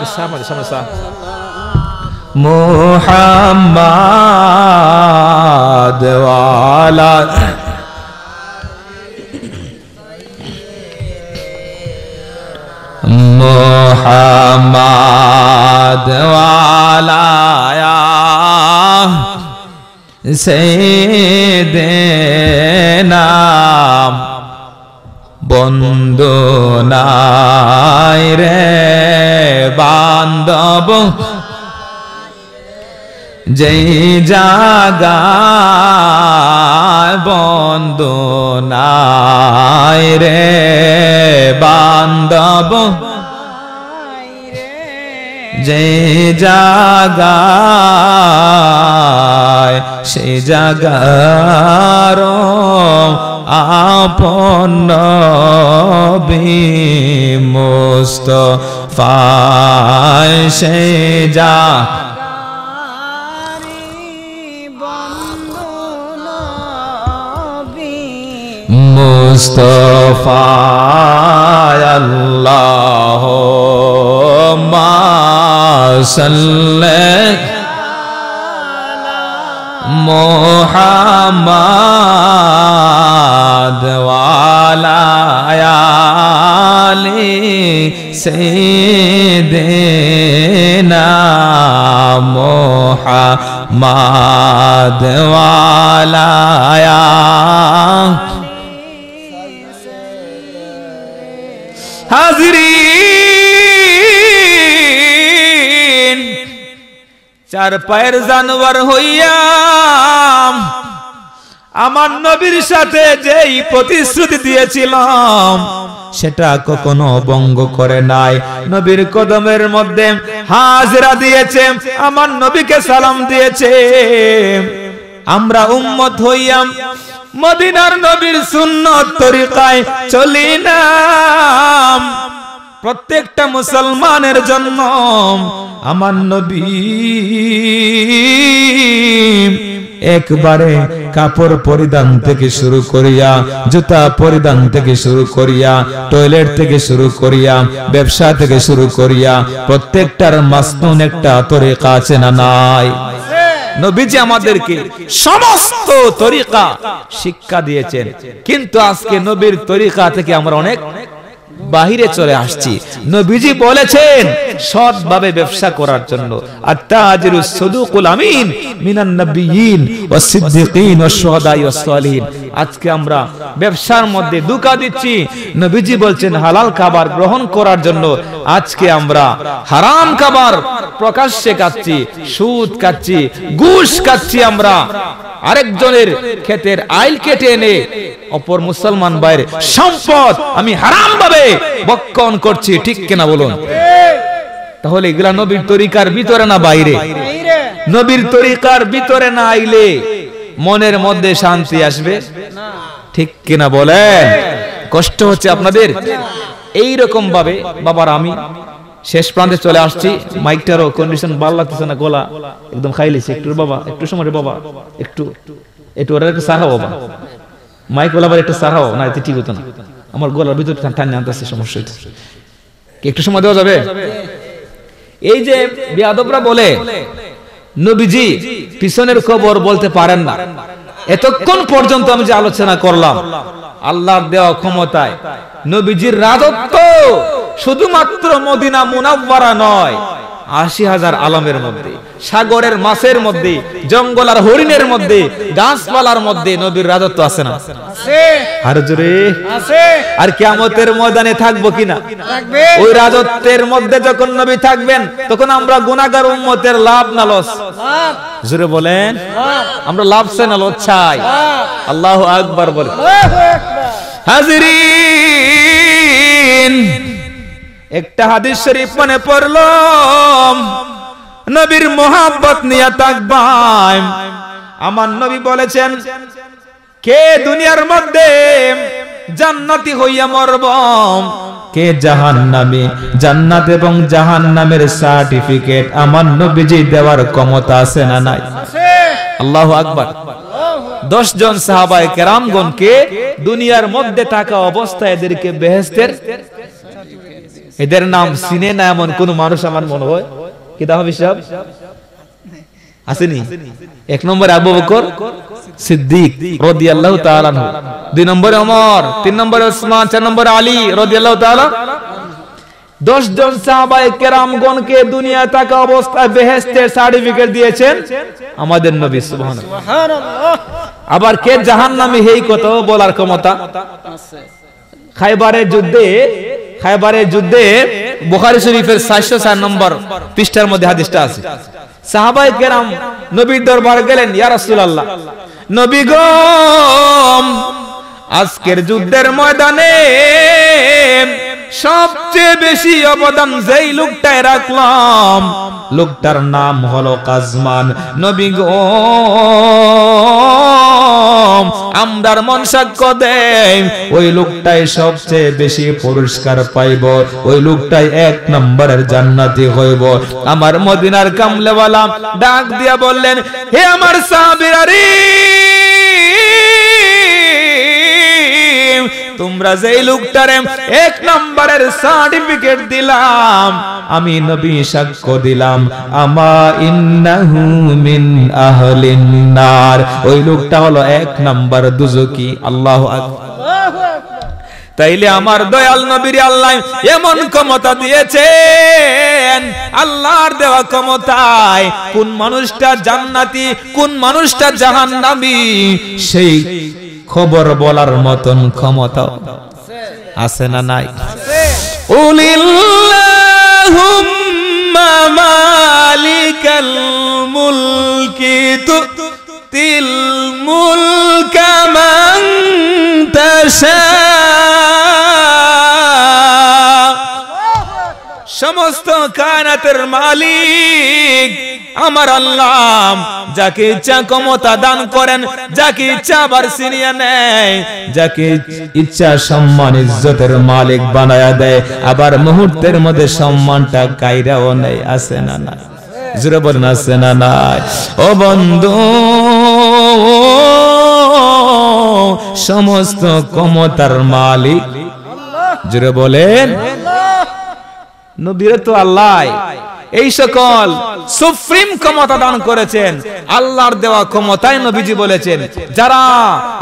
Bersama sama-sama. Muhammad wala Muhammad wala ya Sayyidina বন্ধু নাই রে বান্ধব যে জাগা বন্ধু নাই রে বান্ধব যে জাগা সে জাগার আপন বিমস্ত মুস্তফায় সে যা মুস্তফায় আল্লাহ মাসল্লাহ محمد وعلى آل سيدنا محمد وعلى آل حاضرين চার পায়ের জানোয়ার হইয়া আমার নবীর সাথে যেই প্রতিশ্রুতি দিয়েছিলাম সেটা কখনো ভঙ্গ করে নাই নবীর কদমের মধ্যে হাজরা দিয়েছে আমার নবীকে সালাম দিয়েছে আমরা উম্মত হইয়াম মদিনার নবীর সুন্নত তরিকায় চলি না প্রত্যেকটা মুসলমানের জন্য আমার নবী একবারে কাপড় পরিধান থেকে শুরু করিয়া জুতা পরিধান থেকে শুরু করিয়া টয়লেট থেকে শুরু করিয়া ব্যবসা থেকে শুরু করিয়া প্রত্যেকটার মাসনুন একটা তরিকা আছে না নাই নবীজি আমাদেরকে সমস্ত তরিকা শিক্ষা দিয়েছেন কিন্তু আজকে নবীর তরিকা থেকে আমরা অনেক বাহিরে চলে আসছি নবীজি বলেছেন সৎভাবে ব্যবসা করার জন্য আর তাজিরুস সাদুকুল আমিন মিনান আজকে আমরা ব্যবসার মধ্যে দুকা দিচ্ছি নবীজি বলছেন হালাল খাবার গ্রহণ করার জন্য আজকে আমরা হারাম খাবার প্রকাশ্যে কাচ্ছি সুদ কাচ্ছি গুস কাচ্ছি আমরা আরেকজনের ক্ষেতের আইল কেটে এনে অপর মুসলমান বাইরে সম্পদ আমি হারাম ভাবে বক্ষণ করছি ঠিক কিনা বলুন তাহলে এগুলা নবীর তরিকার ভিতরে না বাইরে নবীর তরিকার ভিতরে না আইলে মনের মধ্যে শান্তি আসবে ঠিক কিনা বলেন কষ্ট হচ্ছে আপনাদের এই রকম ভাবে বাবার আমি শেষ প্রান্তে চলে আসছি মাইকটারও কন্ডিশন ভালো লাগতেছে না গলা একদম খাইলেছে একটু বাবা একটু সময় বাবা একটু একটু ওরা একটু সাহা বাবা মাইক বলা আবার একটু সাহাও না এতে ঠিক হতো না আমার গলার ভিতরে টানে আনতেছে সমস্যা একটু সময় দেওয়া যাবে এই যে বিয়াদবরা বলে নবীজি পিছনের খবর বলতে পারেন না এতক্ষণ পর্যন্ত আমি যে আলোচনা করলাম আল্লাহর দেওয়া ক্ষমতায় নবীজির রাজত্ব শুধুমাত্র মদিনা মুনাব্বারা নয় আশি হাজার আলমের মধ্যে সাগরের মাছের মধ্যে জঙ্গল আর হরিণের মধ্যে গাছপালার মধ্যে নবীর রাজত্ব আছে না আর জোরে আর কেমতের ময়দানে থাকবো কিনা ওই রাজত্বের মধ্যে যখন নবী থাকবেন তখন আমরা গুণাগার উন্মতের লাভ না লস জোরে বলেন আমরা লাভ সে না লস চাই আল্লাহ আকবর বলে হাজির একটা হাদিস শরীফ মনে পড়ল নবীর মোহাম্মত নিয়া তাকবাই আমার নবী বলেছেন কে দুনিয়ার মধ্যে জান্নাতি হইয়া মরব কে নামে জান্নাত এবং জাহান্নামের সার্টিফিকেট আমার নবীজি দেওয়ার ক্ষমতা আছে না নাই আল্লাহ আকবর দশ জন সাহাবায়ে কেরামগণকে দুনিয়ার মধ্যে থাকা অবস্থায় এদেরকে বেহেস্তের এদের নাম সিনে না এমন কোন মানুষ আমার মনে হয় দাম হিসাব আসেনি এক নম্বরে আবু বকর সিদ্দিক রাদিয়াল্লাহু তাআলা দুই নম্বরে ওমর তিন নম্বরে ওসমান চার নম্বরে আলী রাদিয়াল্লাহু তাআলা দশ জন সাহাবায়ে দুনিয়া থাকা অবস্থায় বেহেশতের সার্টিফিকেট দিয়েছেন আমাদের নবী সুবহানাল্লাহ আবার কে জাহান্নামে হেই কত বলার ক্ষমতা খাইবারের যুদ্ধে খাইবারের যুদ্ধে বোখারি শরীফের সাতশো চার নম্বর পৃষ্ঠার মধ্যে হাদিসটা আছে সাহাবাই কেরাম নবীর দরবার গেলেন ইয়া রাসূলুল্লাহ নবী গ আজকের যুদ্ধের ময়দানে সবচেয়ে বেশি অবদান যেই লোকটায় রাখলাম লোকটার নাম হলো কাজমান নবী গো আমদার মন সাক্ষ্য দেয় ওই লোকটাই সবচেয়ে বেশি পুরস্কার পাইব ওই লোকটাই এক নম্বরের জান্নাতি হইব আমার মদিনার কামলেওয়ালা ডাক দিয়া বললেন হে আমার সাহাবীরা রে তোমরা যেই লোকটারে এক নম্বরের সার্টিফিকেট দিলাম আমি নবী সাক্ষ্য দিলাম আমা ইন্নাহু মিন আহলিন নার ওই লোকটা হলো এক নম্বর দুজকি আল্লাহু আকবার তাইলে আমার দয়াল নবীর আল্লাহ এমন ক্ষমতা দিয়েছেন আল্লাহর দেওয়া ক্ষমতায় কোন মানুষটা জান্নাতি কোন মানুষটা জাহান্নামী সেই খবর বলার মতন ক্ষমতা আছে না নাই উলিল্লাহুম্মা মালিকাল মুলকি তুতিল মুলকা সমস্ত কায়নাতের মালিক আমার আল্লাহ যাকে ইচ্ছা ক্ষমতা দান করেন যাকে ইচ্ছা আবার সিনিয়া নেয় যাকে ইচ্ছা সম্মান ইজ্জতের মালিক বানায়া দেয় আবার মুহূর্তের মধ্যে সম্মানটা কাইরাও নেয় আসে না না জুড়ে বলেন আছে না নাই ও বন্ধু সমস্ত ক্ষমতার মালিক জুড়ে বলেন নবীরে তো আল্লাহ এই সকল সুপ্রিম ক্ষমতা দান করেছেন আল্লাহর দেওয়া ক্ষমতায় নবীজি বলেছেন যারা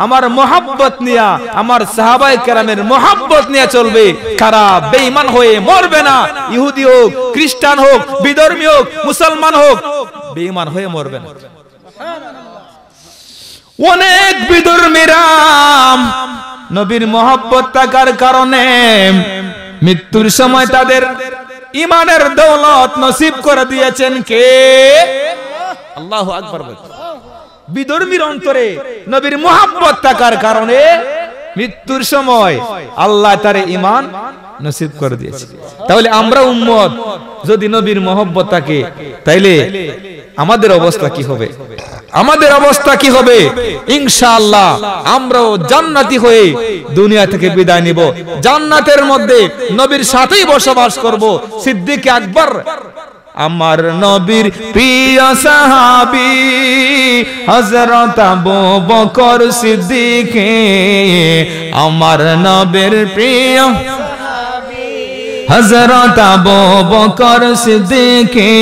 আমার মোহাব্বত নিয়া আমার সাহাবাই কেরামের মোহাব্বত নিয়ে চলবে তারা বেঈমান হয়ে মরবে না ইহুদি হোক খ্রিস্টান হোক বিধর্মী হোক মুসলমান হোক বেঈমান হয়ে মরবে না অনেক বিধর্মীরাম নবীর মোহাব্বত থাকার কারণে মৃত্যুর সময় তাদের ইমানের দৌলত নসিব করে দিয়েছেন কে আল্লাহ আকবর বিধর্মীর অন্তরে নবীর মোহাম্মত থাকার কারণে মৃত্যুর সময় আল্লাহ তার ইমান নসিব করে দিয়েছে তাহলে আমরা উম্মত যদি নবীর মহব্বত থাকে তাইলে আমাদের অবস্থা কি হবে আমাদের অবস্থা কি হবে ইনশাআল্লাহ আমরাও জান্নাতি হয়ে দুনিয়া থেকে বিদায় নিব জান্নাতের মধ্যে নবীর সাথেই বসবাস করব সিদ্দিক আকবর আমার নবীর প্রিয় সাহাবি হজরত আবু বকর সিদ্দিক আমার নবীর প্রিয় হজরত আবু বকর সিদ্দিকে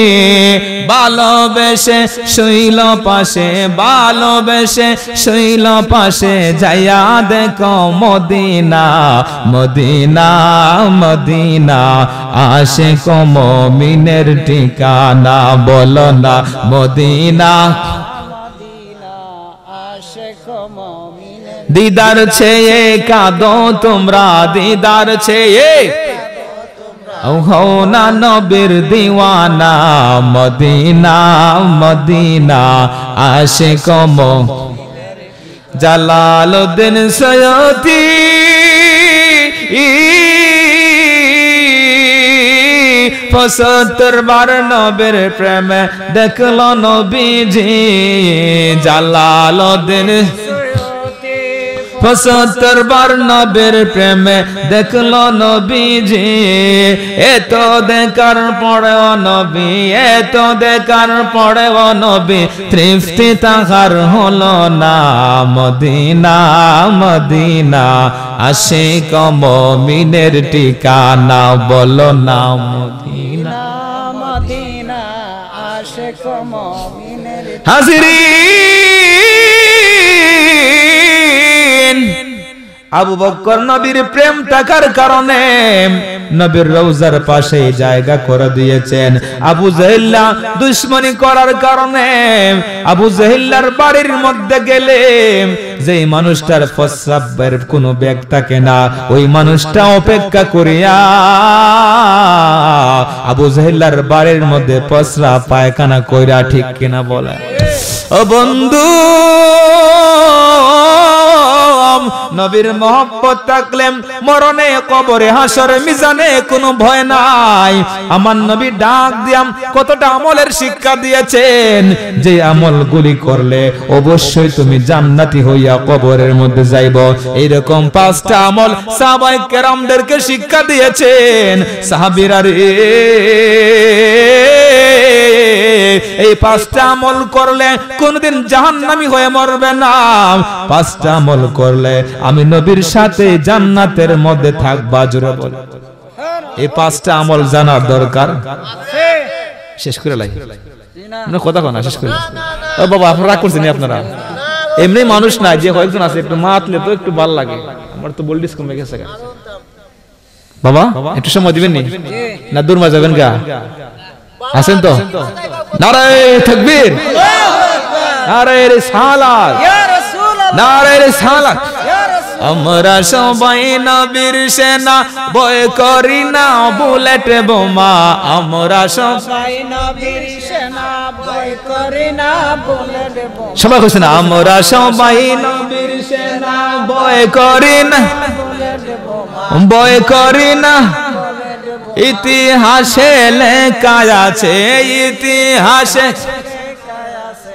ভালোবেসে শৈল পাশে ভালোবেসে শৈল পাশে যাইয়া দেখো মদিনা মদিনা মদিনা আসে কমিনের ঠিকানা বলো না মদিনা দিদার ছে কাদো তোমরা দিদার ছে হৌনা নবীর দিওয়ানা মদিনা মদিনা আশে কম জালালুদ্দিন সৈয়দি পঁচাত্তর বার নবের প্রেমে দেখল নবীজি জালালুদ্দিন পঁচাত্তর বার নবের প্রেমে দেখলো নবীজি এত দেখার পরেও নবী এত দেখার পরেও নবী তৃপ্তি তাহার হলো না মদিনা মদিনা আসে কম মিনের বলো না মদিনা মদিনা আসে কম মিনের আবু বক্কর নবীর প্রেম থাকার কারণে নবীর রৌজার পাশে জায়গা করে দিয়েছেন আবু জহিল্লা দুশ্মনী করার কারণে আবু জহিল্লার বাড়ির মধ্যে গেলে যে মানুষটার প্রস্রাবের কোনো ব্যাগ থাকে না ওই মানুষটা অপেক্ষা করিয়া আবু জহিল্লার বাড়ির মধ্যে প্রস্রাব পায়খানা কইরা ঠিক কিনা বলে ও বন্ধু নবীর মহব্বত থাকলে মরণে কবরে হাসর মিজানে কোনো ভয় নাই আমার নবী ডাক দিয়াম কতটা আমলের শিক্ষা দিয়েছেন যে আমলগুলি করলে অবশ্যই তুমি জান্নাতি হইয়া কবরের মধ্যে যাইব এইরকম পাঁচটা আমল সাহাবাই কেরামদেরকে শিক্ষা দিয়েছেন সাহাবিরা রে এই পাঁচটা আমল করলে কোনদিন জাহান্নামি হয়ে মরবে না পাঁচটা আমল করলে আমি নবীর সাথে জান্নাতের মধ্যে থাকবা জোরে বল এই পাঁচটা আমল জানার দরকার শেষ করে লাই বাবা একটু লাগে বাবা একটু সময় দিবেন না দূর মা যাবেন গা আছেন তো নারায় থাকবীর নারায় সালাত নারায় আমরা সবাই নবীর সেনা বয় করি না বুলেট বোমা আমরা সবাই নবীর সেনা বয় করি না বুলেট বোমা সবাই আমরা সবাই নবীর সেনা বয় করি না বয় করি না ইতিহাসে লেখা আছে ইতিহাসে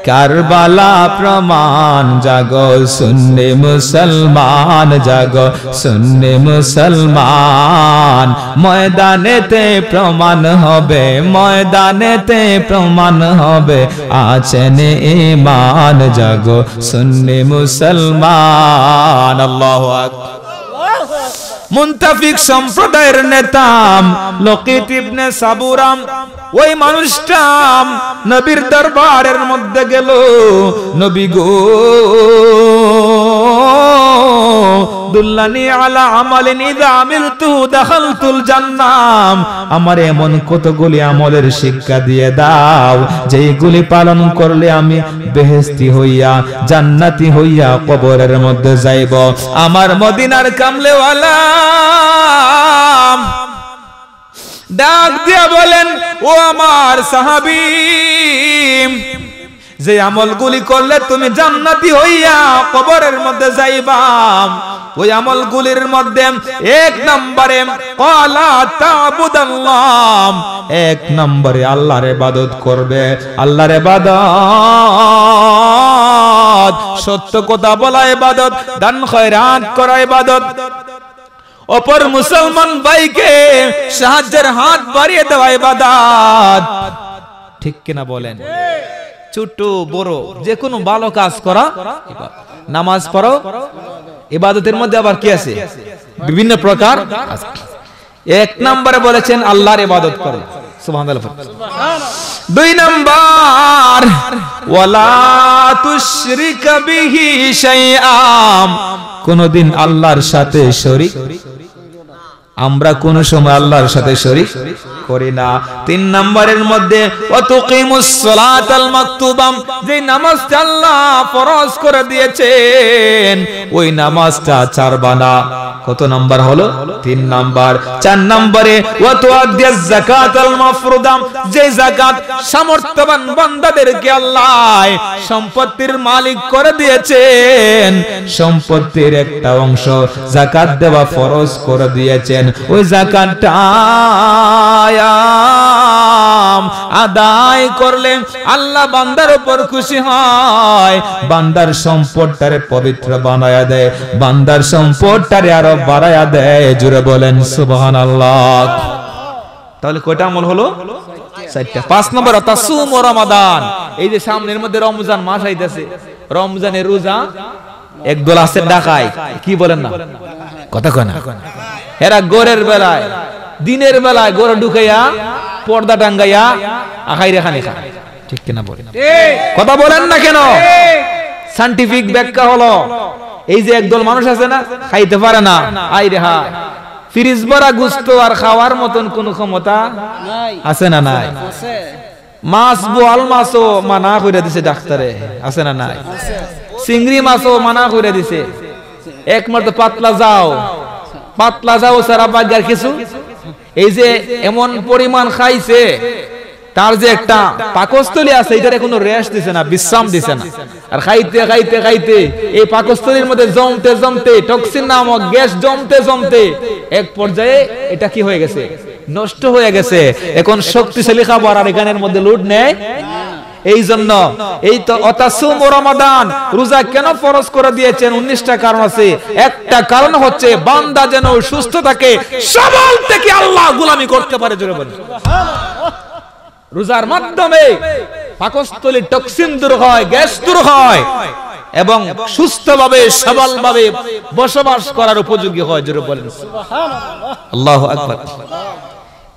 কারবালা প্রমাণ জাগ সুন্নি মুসলমান জাগ সুন্নি মুসলমান ময়দানেতে প্রমাণ হবে ময়দানেতে প্রমাণ হবে আছেন ইমান জাগ সুন্নি মুসলমান আল্লাহ আকবার মুন্তাফিক সম্প্রদায়ের নেতাম লকিত ইবনে সাবুরাম ওই মানুষটা নবীর দরবারের মধ্যে গেল নবী গো দুল্লানি আলা আমালিন ইদা আমিলতু দাখালতুল জান্নাম আমার এমন কতগুলি আমলের শিক্ষা দিয়ে দাও যেগুলি পালন করলে আমি বেহেস্তি হইয়া জান্নাতি হইয়া কবরের মধ্যে যাইব আমার মদিনার কামলেওয়ালা ডাক দিয়া বলেন ও আমার সাহাবী যে আমলগুলি করলে তুমি জান্নাতি হইয়া কবরের মধ্যে যাইবাম ওই আমলগুলির মধ্যে এক নম্বরে এক নম্বরে আল্লাহর ইবাদত করবে আল্লাহর ইবাদত সত্য কথা বলা ইবাদত দান খয়রাত করা ইবাদত অপর মুসলমান ভাইকে সাহায্যের হাত বাড়িয়ে দেওয়া ইবাদত ঠিক কিনা বলেন ছোট বড় যে কোনো ভালো কাজ করা নামাজ পড়ো ইবাদতের মধ্যে আবার কি আছে বিভিন্ন প্রকার এক নম্বরে বলেছেন আল্লাহর ইবাদত করো দুই নম্বর ওয়ালা তুশরিক বিহি শাইআম কোনদিন আল্লাহর সাথে শরীক আমরা কোন সময় আল্লাহর সাথে শরীর করি না তিন নম্বরের মধ্যে যে নামাজটা আল্লাহ ফরজ করে দিয়েছেন ওই নামাজটা চার বানা কত নাম্বার হলো তিন নাম্বার চার নম্বরে যে জাকাত সামর্থ্যবান বান্দাদেরকে আল্লাহ সম্পত্তির মালিক করে দিয়েছেন সম্পত্তির একটা অংশ জাকাত দেওয়া ফরজ করে দিয়েছেন ওই জাকাতটা আদায় করলে আল্লাহ বান্দার উপর খুশি হয় বান্দার সম্পদটারে পবিত্র বানায়া দেয় বান্দার সম্পদটারে আরো বাড়ায়া দেয় জুড়ে বলেন সুবহান আল্লাহ তাহলে কয়টা আমল হলো চারটা পাঁচ নম্বর তাসুম ও রমাদান এই যে সামনের মধ্যে রমজান মাস আইতেছে রমজানের রোজা একদল আছে ডাকায় কি বলেন না কথা কয় না এরা গোরের বেলায় দিনের বেলায় গোরে ঢুকাইয়া পর্দা টাঙ্গাইয়া আহাই রেখা নেখা ঠিক কিনা বলেন কথা বলেন না কেন সাইন্টিফিক ব্যাখ্যা হলো এই যে একদল মানুষ আছে না খাইতে পারে না আই রেহা ফ্রিজ ভরা গুস্ত আর খাওয়ার মতন কোন ক্ষমতা আছে না নাই মাছ বোয়াল মাছও মানা করে দিছে ডাক্তারে আছে না নাই চিংড়ি মাছও মানা করে দিছে একমাত্র পাতলা যাও পাতলা যাও সারা বাগার কিছু এই যে এমন পরিমাণ খাইছে তার যে একটা পাকস্থলী আছে এটার কোনো রেস্ট দিছে না বিশ্রাম দিছে না আর খাইতে খাইতে খাইতে এই পাকস্থলীর মধ্যে জমতে জমতে টক্সিন নামক গ্যাস জমতে জমতে এক পর্যায়ে এটা কি হয়ে গেছে নষ্ট হয়ে গেছে এখন শক্তিশালী খাবার আর এখানের মধ্যে লুট নেয় এই জন্য এই তো অতাসুম রমাদান রোজা কেন ফরজ করে দিয়েছেন উনিশটা কারণ আছে একটা কারণ হচ্ছে বান্দা যেন সুস্থ থাকে সবল থেকে আল্লাহ গুলামি করতে পারে জোরে রোজার মাধ্যমে পাকস্থলী টক্সিন দূর হয় গ্যাস দূর হয় এবং সুস্থভাবে সবলভাবে বসবাস করার উপযোগী হয় জোরে বলেন আল্লাহ আকবার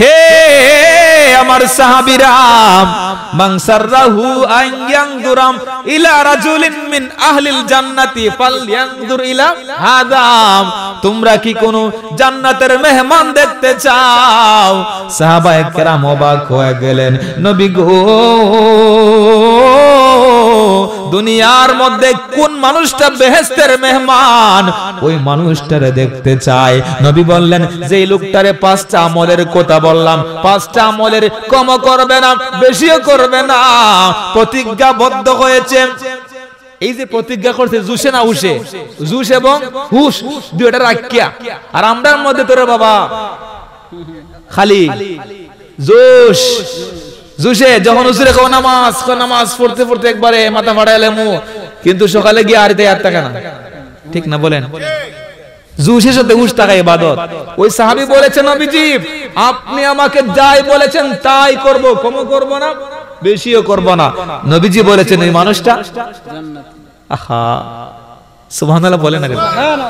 হে আমার সাহাবীরাম আইয়াং দুরাম ইলা রাজুলিন মিন আহলিল জান্নাতি ফালয়ানদুর ইলা হাদাম তোমরা কি কোন জান্নাতের মেহমান দেখতে চাও সাহাবায়ে কেরাম অবাক হয়ে গেলেন নবী গো দুনিয়ার মধ্যে কোন মানুষটা বেহেস্তের মেহমান ওই মানুষটারে দেখতে চাই নবী বললেন যে লোকটারে পাঁচটা আমলের কথা বললাম পাঁচটা আমলের কম করবে না বেশিও করবে না প্রতিজ্ঞাবদ্ধ হয়েছে এই যে প্রতিজ্ঞা করছে জুসে না উসে জুস এবং হুস দুইটা রাখিয়া আর আমরার মধ্যে তোরে বাবা খালি জুস জুসে যখন হুজুরে কো নামাজ কো নামাজ পড়তে পড়তে একবারে মাথা ফাটাইলে মু কিন্তু সকালে গিয়ে আরতে আর টাকা না ঠিক না বলেন জুসের সাথে উস টাকা ইবাদত ওই সাহাবী বলেছেন নবীজি আপনি আমাকে যাই বলেছেন তাই করব কম করব না বেশিও করব না নবীজি বলেছেন এই মানুষটা আহা সুবহানাল্লাহ বলেন না না না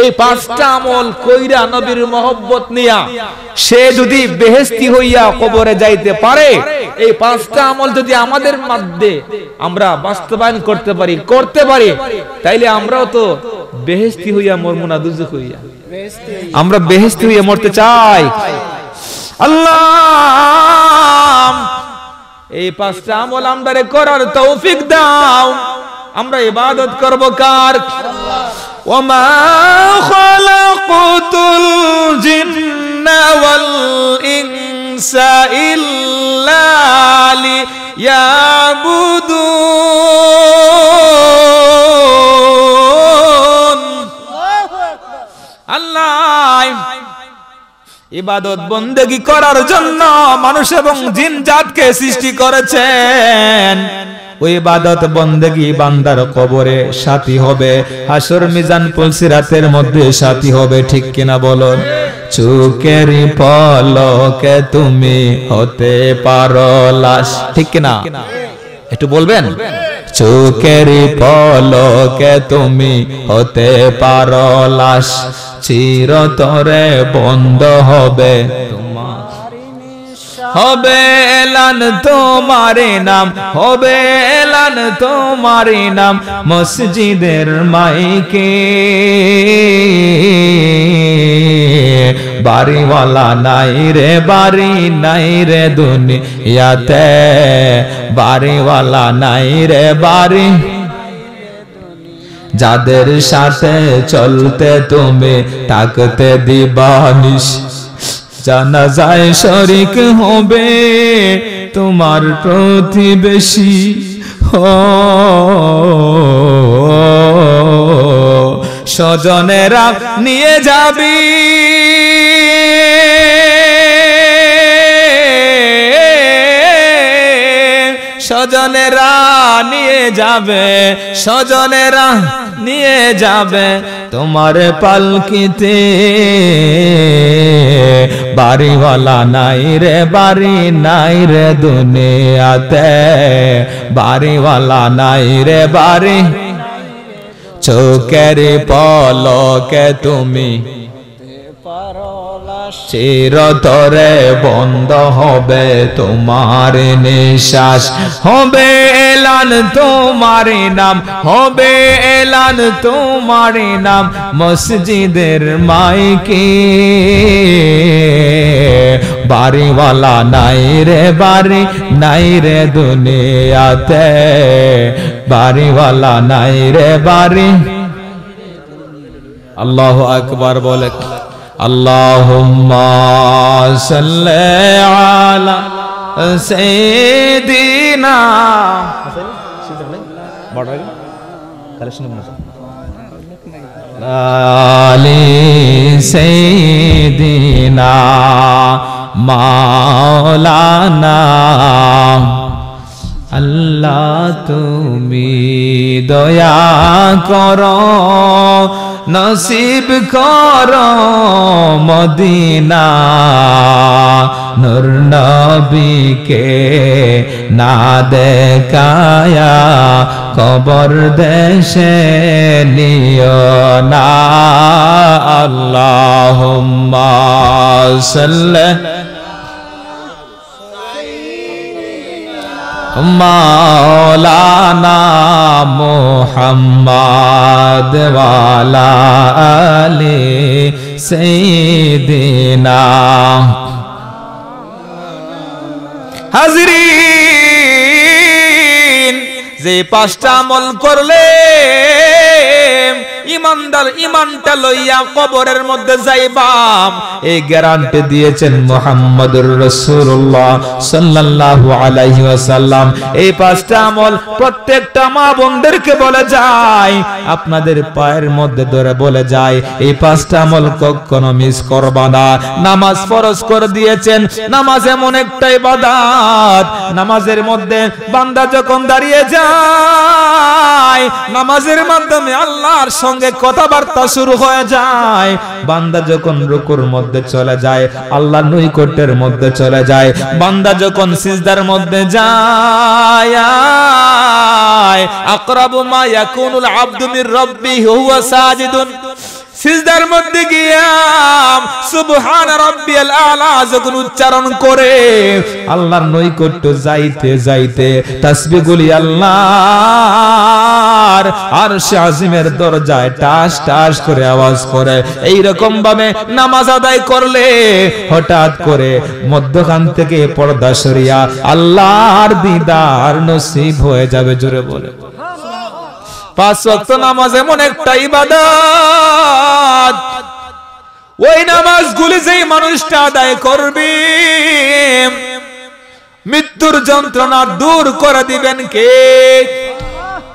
এই পাঁচটা আমল কইরা নবীর মহব্বত নিয়া সে যদি বেহেস্তি হইয়া কবরে যাইতে পারে এই পাঁচটা আমল যদি আমাদের মধ্যে আমরা বাস্তবায়ন করতে পারি করতে পারি তাইলে আমরাও তো বেহেস্তি হইয়া মর্মনা দুজ হইয়া আমরা বেহেস্তি হইয়া মরতে চাই আল্লাহ এই পাঁচটা আমল আমদারে করার তৌফিক দাও আমরা ইবাদত করব কার ইল্লা ইবাদত বন্দেগি করার জন্য মানুষ এবং জিন জাতকে সৃষ্টি করেছেন ওই ইবাদত বন্দেগি বান্দার কবরে সাথী হবে হাসর মিজান পুলসিরাতের মধ্যে সাথী হবে ঠিক কিনা বলো চুকের পলকে তুমি হতে পারো লাশ ঠিক কিনা একটু বলবেন চোখের পলকে তুমি হতে পারো লাশ চিরতরে বন্ধ হবে তুমি হবে এলান তোমারে নাম হবে এলান তোমারে নাম মসজিদের মাইকে বাড়িওয়ালা নাই রে বাড়ি নাই রে দুনিয়াতে বাড়িওয়ালা নাই রে বাড়ি যাদের সাথে চলতে তুমি থাকতে দিবানিস জানাজায় শরিক হবে তোমার প্রতিবেশী স্বজনেরা নিয়ে যাবি স্বজনেরা নিয়ে যাবে স্বজনেরা নিয়ে যাবে তোমার পালকিতে বাড়ি বাড়িওয়ালা নাই রে বাড়ি নাই রে দুনিয়াতে বাড়িওয়ালা নাই রে বাড়ি চোখের পলকে তুমি পারো চিরতরে বন্ধ হবে তোমার নিঃশ্বাস হবে এলান তোমার নাম হবে এলান তোমার নাম মসজিদের মাইকে বাড়িওয়ালা নাই রে বাড়ি নাই রে দুনিয়াতে বাড়িওয়ালা নাই রে বাড়ি আল্লাহ আকবার বলে اللهم صل على سيدنا علي سيدنا مولانا আল্লাহ তুমি দয়া কর নসিব কর মদিনা নূর নবীকে না দেখায়া কবর দেশে নিয় না আল্লাহ সাল্লাহ মাওলানা মোহাম্মদ ওয়ালা আলি সাইয়্যিদিনা হাজরিন যে পাঁচটা আমল করলে ইমানদার ইমানটা লইয়া কবরের মধ্যে যাইবাম এই গ্যারান্টি দিয়েছেন মোহাম্মদুর রাসূলুল্লাহ সাল্লাল্লাহু আলাইহি ওয়াসাল্লাম এই পাঁচটা আমল প্রত্যেকটা মা বোনদেরকে বলে যায় আপনাদের পায়ের মধ্যে ধরে বলে যায় এই পাঁচটা আমল কখনো মিস করবা না নামাজ ফরজ করে দিয়েছেন নামাজ এমন একটা ইবাদত নামাজের মধ্যে বান্দা যখন দাঁড়িয়ে যায় নামাজের মাধ্যমে আল্লাহর সঙ্গে সঙ্গে কথাবার্তা শুরু হয়ে যায় বান্দা যখন রুকুর মধ্যে চলে যায় আল্লাহ নৈকটের মধ্যে চলে যায় বান্দা যখন সিজদার মধ্যে যায় আকরাবু মা ইয়াকুনুল আব্দু মির রাব্বিহি হুয়া সাজিদুন সিজদার মধ্যে গিয়াম সুবহান রাব্বিয়াল আলা যখন উচ্চারণ করে আল্লাহর নৈকট্য যাইতে যাইতে তাসবিহগুলি আল্লাহর আরশে আযিমের দরজায় টাস টাস করে আওয়াজ করে এই রকম ভাবে নামাজ আদায় করলে হঠাৎ করে মধ্যখান থেকে পর্দা সরিয়া আল্লাহর দিদার নসিব হয়ে যাবে জোরে বলে পাঁচ ওয়াক্ত নামাজ এমন একটা ইবাদত ওই নামাজ গুলি যেই মানুষটা আদায় করবে মৃত্যুর যন্ত্রণা দূর করে দিবেন কে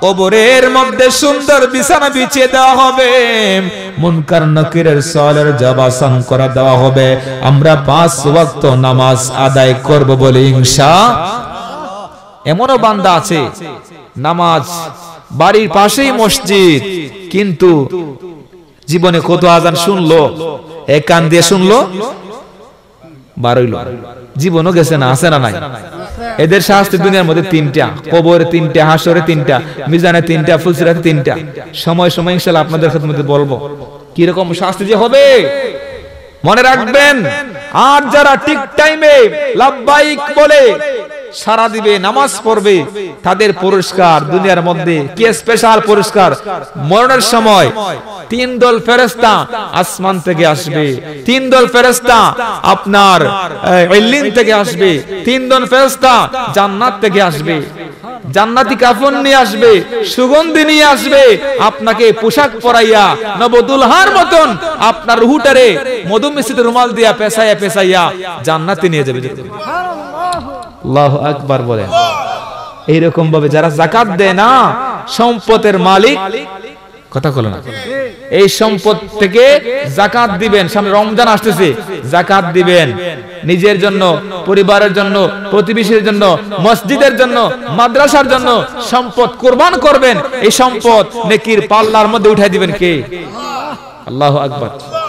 কবরের মধ্যে সুন্দর বিছানা বিছিয়ে দেওয়া হবে মুনকার নকিরের সলের জবাসান করা দেওয়া হবে আমরা পাঁচ ওয়াক্ত নামাজ আদায় করব বলে ইনশা এমনও বান্দা আছে নামাজ বাড়ির পাশেই মসজিদ কিন্তু জীবনে কত আজান শুনলো এক কান দিয়ে শুনলো বারইল জীবনও গেছে না আসে না নাই এদের শাস্তি দুনিয়ার মধ্যে তিনটা কবরে তিনটা হাসরে তিনটা মিজানে তিনটা ফুলসিরাতে তিনটা সময় সময় ইনশাআল্লাহ আপনাদের মধ্যে বলবো কি রকম শাস্তি যে হবে মনে রাখবেন আর যারা ঠিক টাইমে লাভবাহিক বলে সারা দিবে নামাজ পড়বে তাদের পুরস্কার দুনিয়ার মধ্যে কে স্পেশাল পুরস্কার মরণের সময় তিন দল ফেরেস্তা আসমান থেকে আসবে তিন দল ফেরেস্তা আপনার ইল্লিন থেকে আসবে তিন দল ফেরেস্তা জান্নাত থেকে আসবে জান্নাতি কাফন নিয়ে আসবে সুগন্ধি নিয়ে আসবে আপনাকে পোশাক পরাইয়া নবদুলহার মতন আপনার রুহুটারে মধুমিশ্রিত রুমাল দিয়া পেশাইয়া পেশাইয়া জান্নাতি নিয়ে যাবে আল্লাহ আকবার বলেন এইরকম ভাবে যারা জাকাত দেয় না সম্পদের মালিক কথা বলে না এই সম্পদ থেকে জাকাত দিবেন সামনে রমজান আসতেছে জাকাত দিবেন নিজের জন্য পরিবারের জন্য প্রতিবেশীর জন্য মসজিদের জন্য মাদ্রাসার জন্য সম্পদ কোরবান করবেন এই সম্পদ নেকির পাল্লার মধ্যে উঠাই দিবেন কে আল্লাহ আকবর